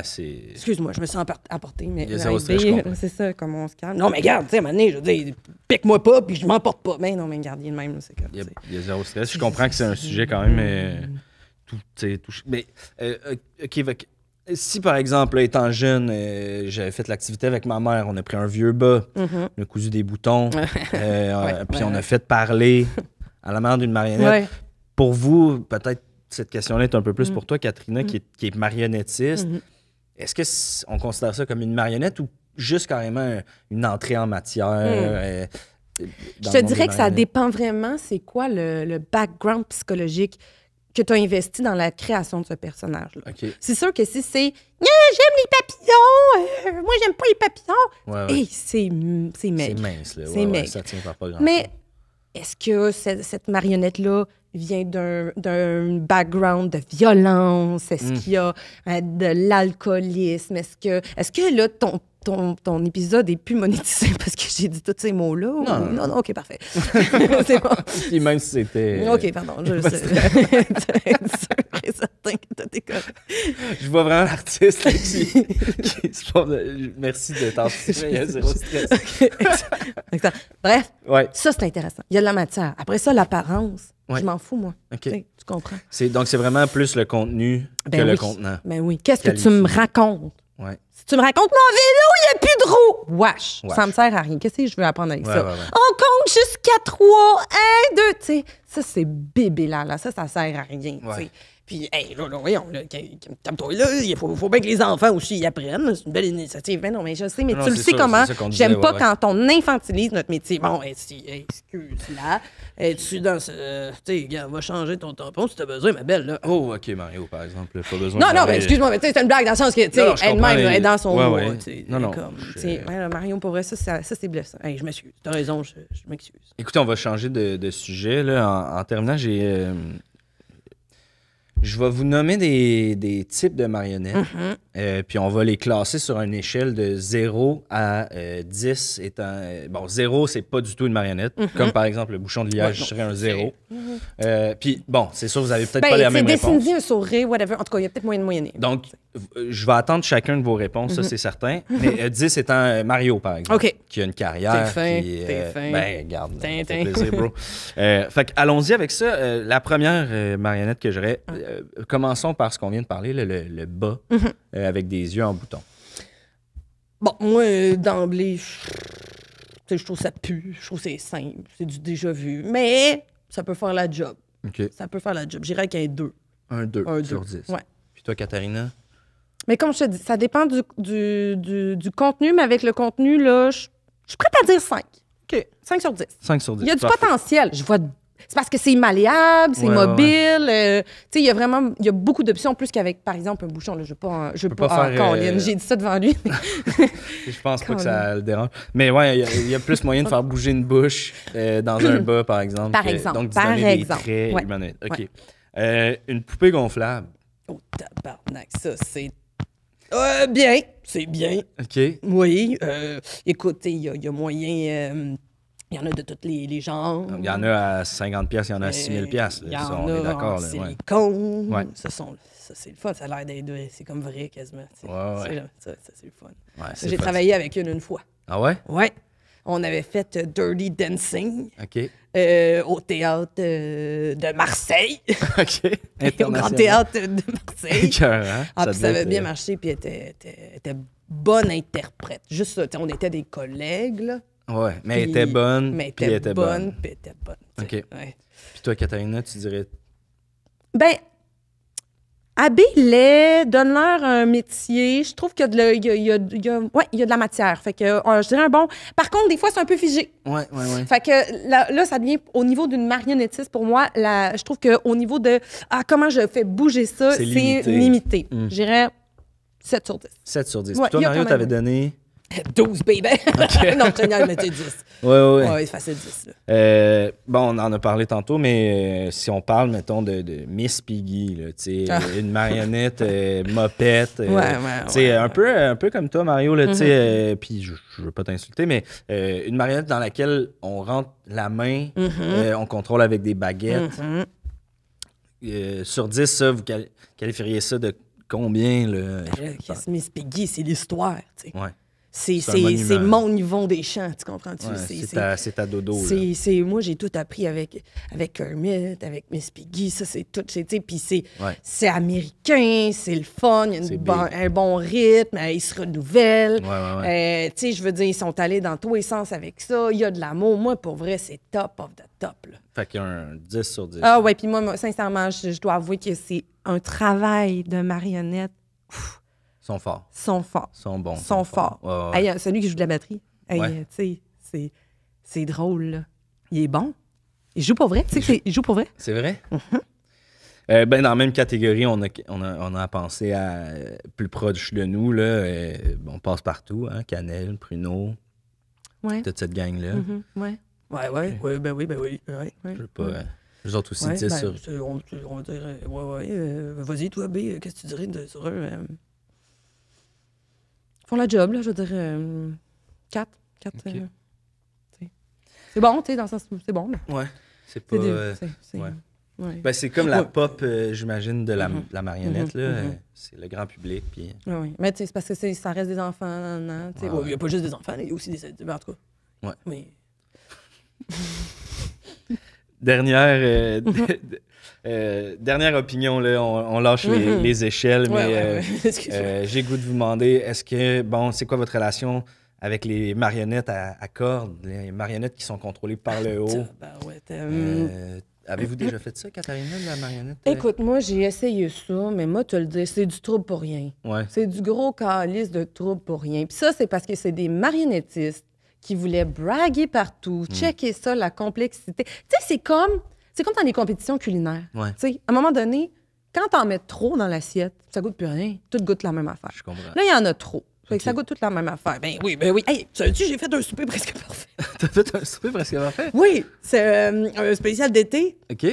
[SPEAKER 1] c'est. Excuse-moi, je me sens apporté, mais. (laughs)
[SPEAKER 2] C'est ça, comment on se calme. Non, mais garde, tu sais, à un moment donné, je dis, pique-moi pas, puis je m'emporte pas. Mais ben non, mais regarde, il est le même, c'est comme.
[SPEAKER 1] Il y, a, il y, a zéro stress. Je comprends que c'est un sujet quand même. mais tout, tout, mais, euh, si par exemple, étant jeune, euh, j'avais fait l'activité avec ma mère, on a pris un vieux bas, mm-hmm. on a cousu des boutons, (laughs) euh, puis on a fait parler à la main d'une marionnette. Pour vous, peut-être cette question-là est un peu plus mm. pour toi, Katrina, qui, est, marionnettiste. Mm-hmm. Est-ce qu'on considère ça comme une marionnette ou juste carrément une entrée en matière? Hmm. Euh, je te dirais que ça dépend
[SPEAKER 2] vraiment, c'est quoi le, background psychologique que tu as investi dans la création de ce personnage-là. C'est sûr que si c'est « J'aime les papillons! Euh, moi, j'aime pas les papillons! et c'est mince. C'est mince, là. Ça tient pas grand Mais est-ce que cette, marionnette-là vient d'un background de violence? Est-ce mm. qu'il y a euh, de l'alcoolisme? Est-ce que, est -ce que là, ton ton, ton, épisode est plus monétisé (laughs) parce que j'ai dit tous ces mots-là. Non. non. ok, parfait. (laughs) c'est
[SPEAKER 1] bon. même si c'était. Ok, pardon, je sais. (laughs) Je vois vraiment l'artiste qui, qui Merci de il y hein, zéro Bref, ouais. ça
[SPEAKER 2] c'est intéressant. Il y a de la matière. Après ça, l'apparence, je m'en fous, moi. Tu comprends?
[SPEAKER 1] donc c'est vraiment plus le contenu ben que le contenant. mais ben oui. Qu'est-ce que tu me
[SPEAKER 2] racontes? Ouais tu me racontes mon vélo, il n'y a plus de roues. Wesh, ça me sert à rien. Qu'est-ce que je veux apprendre avec ça? On compte jusqu'à 3, 1, 2. Tu sais, ça, c'est bébé là, là. Ça, ça sert à rien. Tu sais. Puis, hey, là, voyons, là, toi là, il faut, bien que les enfants aussi y apprennent. C'est une belle initiative. Mais ben non, mais je sais, mais tu le sais comment. J'aime pas quand on infantilise notre métier. Bon, excuse-la. Es-tu dans ce. Euh, tu sais, va changer ton tampon si t'as besoin, ma belle, là. Oh, OK, Mario, par exemple, pas besoin. Non, de non, ben, excuse-moi, mais tu sais, c'est une blague dans le sens que, tu sais, elle-même, elle est dans son. Ouais, non, non. Mario, pour vrai, ça, ça, ça c'est blessant. Hey, je m'excuse. T'as raison, je, m'excuse.
[SPEAKER 1] Écoutez, on va changer de, sujet, là. En, terminant, j'ai. Euh, je vais vous nommer des, des types de marionnettes, mhm. euh, puis on va les classer sur une échelle de 0 à 10. Euh, étant, euh, bon, 0, c'est pas du tout une marionnette, mhm. comme par exemple le bouchon de liège serait un 0. Mhm. puis bon, c'est sûr, vous avez peut-être ben, pas la même réponse.
[SPEAKER 2] C'est un sourire, whatever. En tout cas, il y a peut-être moyen de moyenner.
[SPEAKER 1] Donc, je vais attendre chacun de vos réponses, ça c'est certain. (laughs) Mais 10 étant Mario, par exemple, qui a une carrière. T'es fin, t'es fin. Ben, regarde, plaisir, bro. (laughs) fait allons-y avec ça. la première marionnette que j'aurais... Ah. Euh, commençons par ce qu'on vient de parler, le, bas, mhm. euh, avec des yeux en bouton.
[SPEAKER 2] Bon, moi, euh, d'emblée, je trouve ça pue, je trouve c'est simple, c'est du déjà vu, mais ça peut faire la job. Ça peut faire la job. J'irais y ait 2.
[SPEAKER 1] Un deux. un sur dix. Ouais. Puis toi, Katharina?
[SPEAKER 2] Mais comme je te dis, ça dépend du, contenu, mais avec le contenu, là, je suis prête à dire 5. OK. 5 sur 10. Il y a du potentiel. Je vois c'est parce que c'est malléable, c'est mobile. Euh, il y a vraiment y beaucoup d'options, plus qu'avec, par exemple, un bouchon. je ne pas, je, pas, pas euh, J'ai dit ça devant lui. (laughs)
[SPEAKER 1] je pense pas que ça le dérange. Mais ouais, il y, a plus moyen de faire bouger une bouche euh, dans un (clears throat) bas, par exemple. Par exemple. donc, par exemple. OK. une poupée gonflable.
[SPEAKER 2] Oh, tabarnak, ça, c'est bien. C'est bien. OK. Oui. Écoutez, il y, a moyen il y en a de toutes les, les genres. Il y en
[SPEAKER 1] a à 50 pièces, il y en a à 6000 euh, pièces. est d'accord. C'est ouais. les cons. Ça,
[SPEAKER 2] c'est le fun. Ça a l'air d'être... Euh, c'est comme vrai, quasiment. Ouais, Ça, c'est le fun. J'ai travaillé avec une une fois. Ah ouais? Ouais. On avait fait euh, Dirty Dancing au (laughs) (laughs) théâtre de Marseille.
[SPEAKER 1] OK. au (laughs) Grand Théâtre
[SPEAKER 2] de Marseille.
[SPEAKER 1] ah, ça, puis ça avait bien
[SPEAKER 2] marché, puis elle était, était, était, bonne interprète. Juste, on était des collègues, là. Ouais, mais elle était bonne. Mais elle était bonne, puis était bonne. OK. Puis
[SPEAKER 1] toi, Katharina, tu dirais.
[SPEAKER 2] Ben, habille-les, donne-leur un métier. Je trouve qu'il y, y, a de la matière. Fait que, euh, je dirais un bon. Par contre, des fois, c'est un peu figé. Ouais, ouais, ouais. Fait que là, ça devient, au niveau d'une marionnettiste, pour moi, je trouve qu'au niveau de ah, comment je fais bouger ça, c'est limité. Mm. Je dirais 7 sur 10. 7 sur 10. Puis toi, Mario, t'avais donné. 12, bébés, (laughs) (laughs) non, génial, mais tu 10. Oui, oui. Oui, facile 10.
[SPEAKER 1] bon, on en a parlé tantôt, mais euh, si on parle, mettons, de, Miss Piggy, là, ah. une marionnette euh, mopette. Euh, ouais, ouais, un, Peu, un peu comme toi, Mario, mm-hmm. puis je, ne veux pas t'insulter, mais une marionnette dans laquelle on rentre la main, mm-hmm. on contrôle avec des baguettes. Mm-hmm. sur 10, ça, vous qualifieriez ça de combien? le?
[SPEAKER 2] Miss Piggy, c'est l'histoire. tu sais. Ouais. C'est mon niveau des chants, tu comprends-tu? c'est ta, dodo. C'est Moi, j'ai tout appris avec, avec Kermit, avec Miss Piggy, ça, c'est tout. Puis c'est américain, c'est le fun, il y a un bon rythme, euh, ils se renouvellent. Euh, tu sais, je veux dire, ils sont allés dans tous les sens avec ça. Il y a de l'amour. Moi, pour vrai, c'est top of the top.
[SPEAKER 1] Là. Fait qu'il y a un 10 sur 10. Ah ouais,
[SPEAKER 2] puis moi, sincèrement, je, dois avouer que c'est un travail de marionnette.
[SPEAKER 1] Sont forts. Sont forts. Sont bons. Sont, forts. C'est lui
[SPEAKER 2] celui qui joue de la batterie, c'est, c'est drôle. Il est bon. Il joue pour vrai. Tu sais il joue pour vrai. C'est vrai?
[SPEAKER 1] Mhm. Euh, ben, dans la même catégorie, on a, on a, on a pensé à euh, plus proche de nous. Là, euh, on passe partout, hein, Canel, Pruneau, ouais. toute cette gang-là. Oui,
[SPEAKER 2] mhm. ouais, ouais, ouais, ben oui, ben oui. Ouais, ouais, Je veux pas. Les autres aussi, ben, sur... On, on, va ouais, ouais, vas-y, toi, B, qu'est-ce que tu dirais de, sur eux? la job, là, je veux dire, euh, quatre. quatre euh, c'est bon, tu sais, dans le sens c'est bon. Ouais, c'est pas. Euh, c'est ouais. Ben, comme la
[SPEAKER 1] pop, j'imagine, de la, mm-hmm. la marionnette. Mm-hmm. là mm-hmm. C'est le grand public. Puis...
[SPEAKER 2] Oui, Mais c'est parce que ça reste des enfants. il n'y a pas juste des enfants, il y a aussi des adultes. En tout cas. Ouais.
[SPEAKER 1] (laughs) Dernière, (laughs) Euh, dernière opinion, là, on, lâche les, mhm. échelles, mais euh, euh, j'ai goût de vous demander, est-ce que, bon, c'est quoi votre relation avec les marionnettes à, à, cordes, les marionnettes qui sont contrôlées par le ah,
[SPEAKER 2] haut? Hum.
[SPEAKER 1] Avez-vous déjà fait ça, Katharina, de la marionnette? Écoute,
[SPEAKER 2] moi, j'ai essayé ça, mais moi, te le dis, c'est du trouble pour rien. C'est du gros calice de trouble pour rien. Puis ça, c'est parce que c'est des marionnettistes qui voulaient braguer partout, hmm. checker ça, la complexité. Tu sais, c'est comme c'est comme dans les compétitions culinaires. à un moment donné, quand t'en mets trop dans l'assiette, ça goûte plus rien. Tout goûte la même affaire. Je comprends. Là, il y en a trop. Fait que ça goûte toute la même affaire. Ben oui, ben oui. Hey, dire tu j'ai fait un souper presque (laughs) parfait. (laughs) T'as fait un souper presque parfait? Oui, c'est euh, un spécial d'été. OK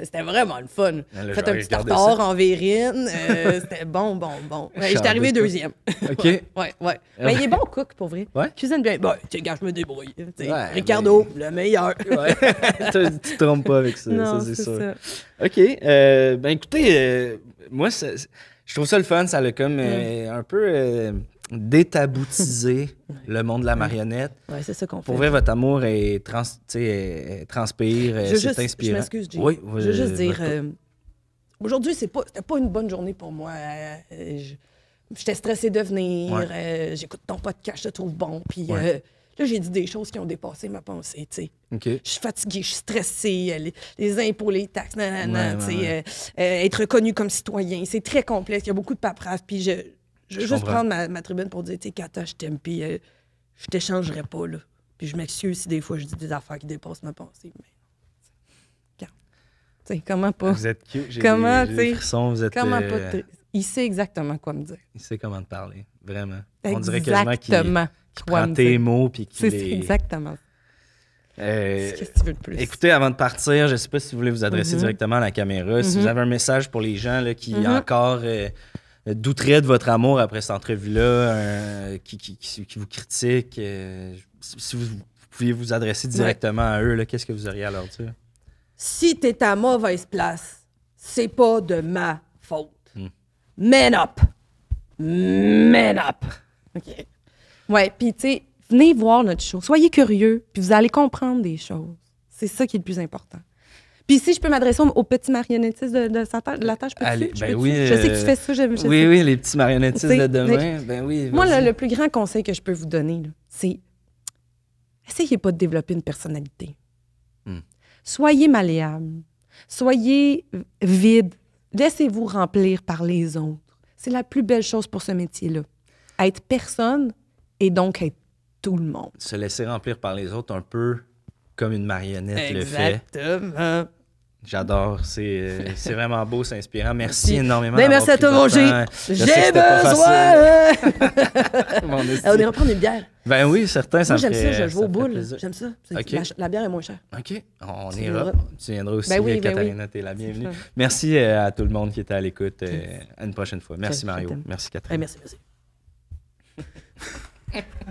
[SPEAKER 2] c'était vraiment le fun. J'ai hein, fait un petit tartare en vérine. Euh, (laughs) c'était bon, bon, bon. J'étais arrivé deuxième. (laughs) OK. ouais, ouais. Mais euh, il est bon, cook, pour vrai. Ouais. Cuisine bien. Bon, tiens gars, je me débrouille. Ricardo, ben, le meilleur. (laughs) tu, tu
[SPEAKER 1] te trompes pas avec ça, c'est sûr. Ça. OK. Euh, ben écoutez, moi, je trouve ça le fun. Ça a comme mm. un peu détaboutiser (laughs) le monde de la marionnette. Oui, c'est ça qu'on fait. Pour vrai, votre amour et trans, transpire, euh, c'est inspirant. Je m'excuse, oui, je veux juste euh, dire, euh,
[SPEAKER 2] aujourd'hui, c'était pas, pas une bonne journée pour moi. J'étais stressée de venir, j'écoute ton podcast, je te trouve bon, puis... Là, j'ai dit des choses qui ont dépassé ma pensée, tu Je suis fatiguée, je suis stressée, les, impôts, les taxes, nanana, être reconnu comme citoyen, c'est très complexe, il y a beaucoup de paperasse, puis je, je veux juste prendre ma, tribune pour dire, tu sais, Kata, je t'aime, puis euh, je t'échangerai pas, là. Puis je m'excuse si des fois je dis des affaires qui dépassent ma pensée. Mais T'sais, comment pas. Vous êtes cute, comment, des, vous êtes comment pas euh, Il sait exactement quoi me dire.
[SPEAKER 1] Il sait comment te parler, vraiment. Exactement On dirait quasiment qu'il qu prend tes mots puis qu'il C'est
[SPEAKER 2] exactement.
[SPEAKER 1] Euh, Qu'est-ce que tu veux de plus? Écoutez, avant de partir, je ne sais pas si vous voulez vous adresser mhm. directement à la caméra, si mhm. vous avez un message pour les gens là, qui mhm. encore euh, euh, douterait de votre amour après cette entrevue-là, euh, qui, vous critique, euh, si vous, pouviez vous adresser directement à eux, qu'est-ce que vous auriez à leur dire?
[SPEAKER 2] Si t'es à mauvaise place, c'est pas de ma faute. Hmm. Men Man up!
[SPEAKER 1] Man up!
[SPEAKER 2] OK. Ouais, puis tu sais, venez voir notre show. Soyez curieux, puis vous allez comprendre des choses. C'est ça qui est le plus important. Puis si je peux m'adresser aux, petits marionnettistes de, la tâche, ben je, sais que tu euh, fais ça. oui, oui, les
[SPEAKER 1] petits marionnettistes de demain. Ben moi,
[SPEAKER 2] le plus grand conseil que je peux vous donner, c'est essayez pas de développer une personnalité. Hmm. Soyez malléable. Soyez vide. Laissez-vous remplir par les autres. C'est la plus belle chose pour ce métier-là. Être personne et donc être tout le monde.
[SPEAKER 1] Se laisser remplir par les autres un peu comme une marionnette le fait. Exactement. J'adore, c'est, (laughs) c'est vraiment beau, c'est inspirant. Merci énormément. Ben, merci à toi, Roger. J'ai besoin. (laughs) Eh, on ira prendre une bière. Ben oui, certains, certain. Moi, ça j'aime ça, je joue
[SPEAKER 2] aux boules. J'aime ça. La, bière est moins chère. OK, on tu ira. Tu viendras aussi, ben oui, Katharina, ben oui. t'es la bienvenue.
[SPEAKER 1] Merci euh, à tout le monde qui était à l'écoute. À euh, une prochaine fois. Merci, Mario. Merci, eh, Catherine.
[SPEAKER 2] merci, merci. (laughs)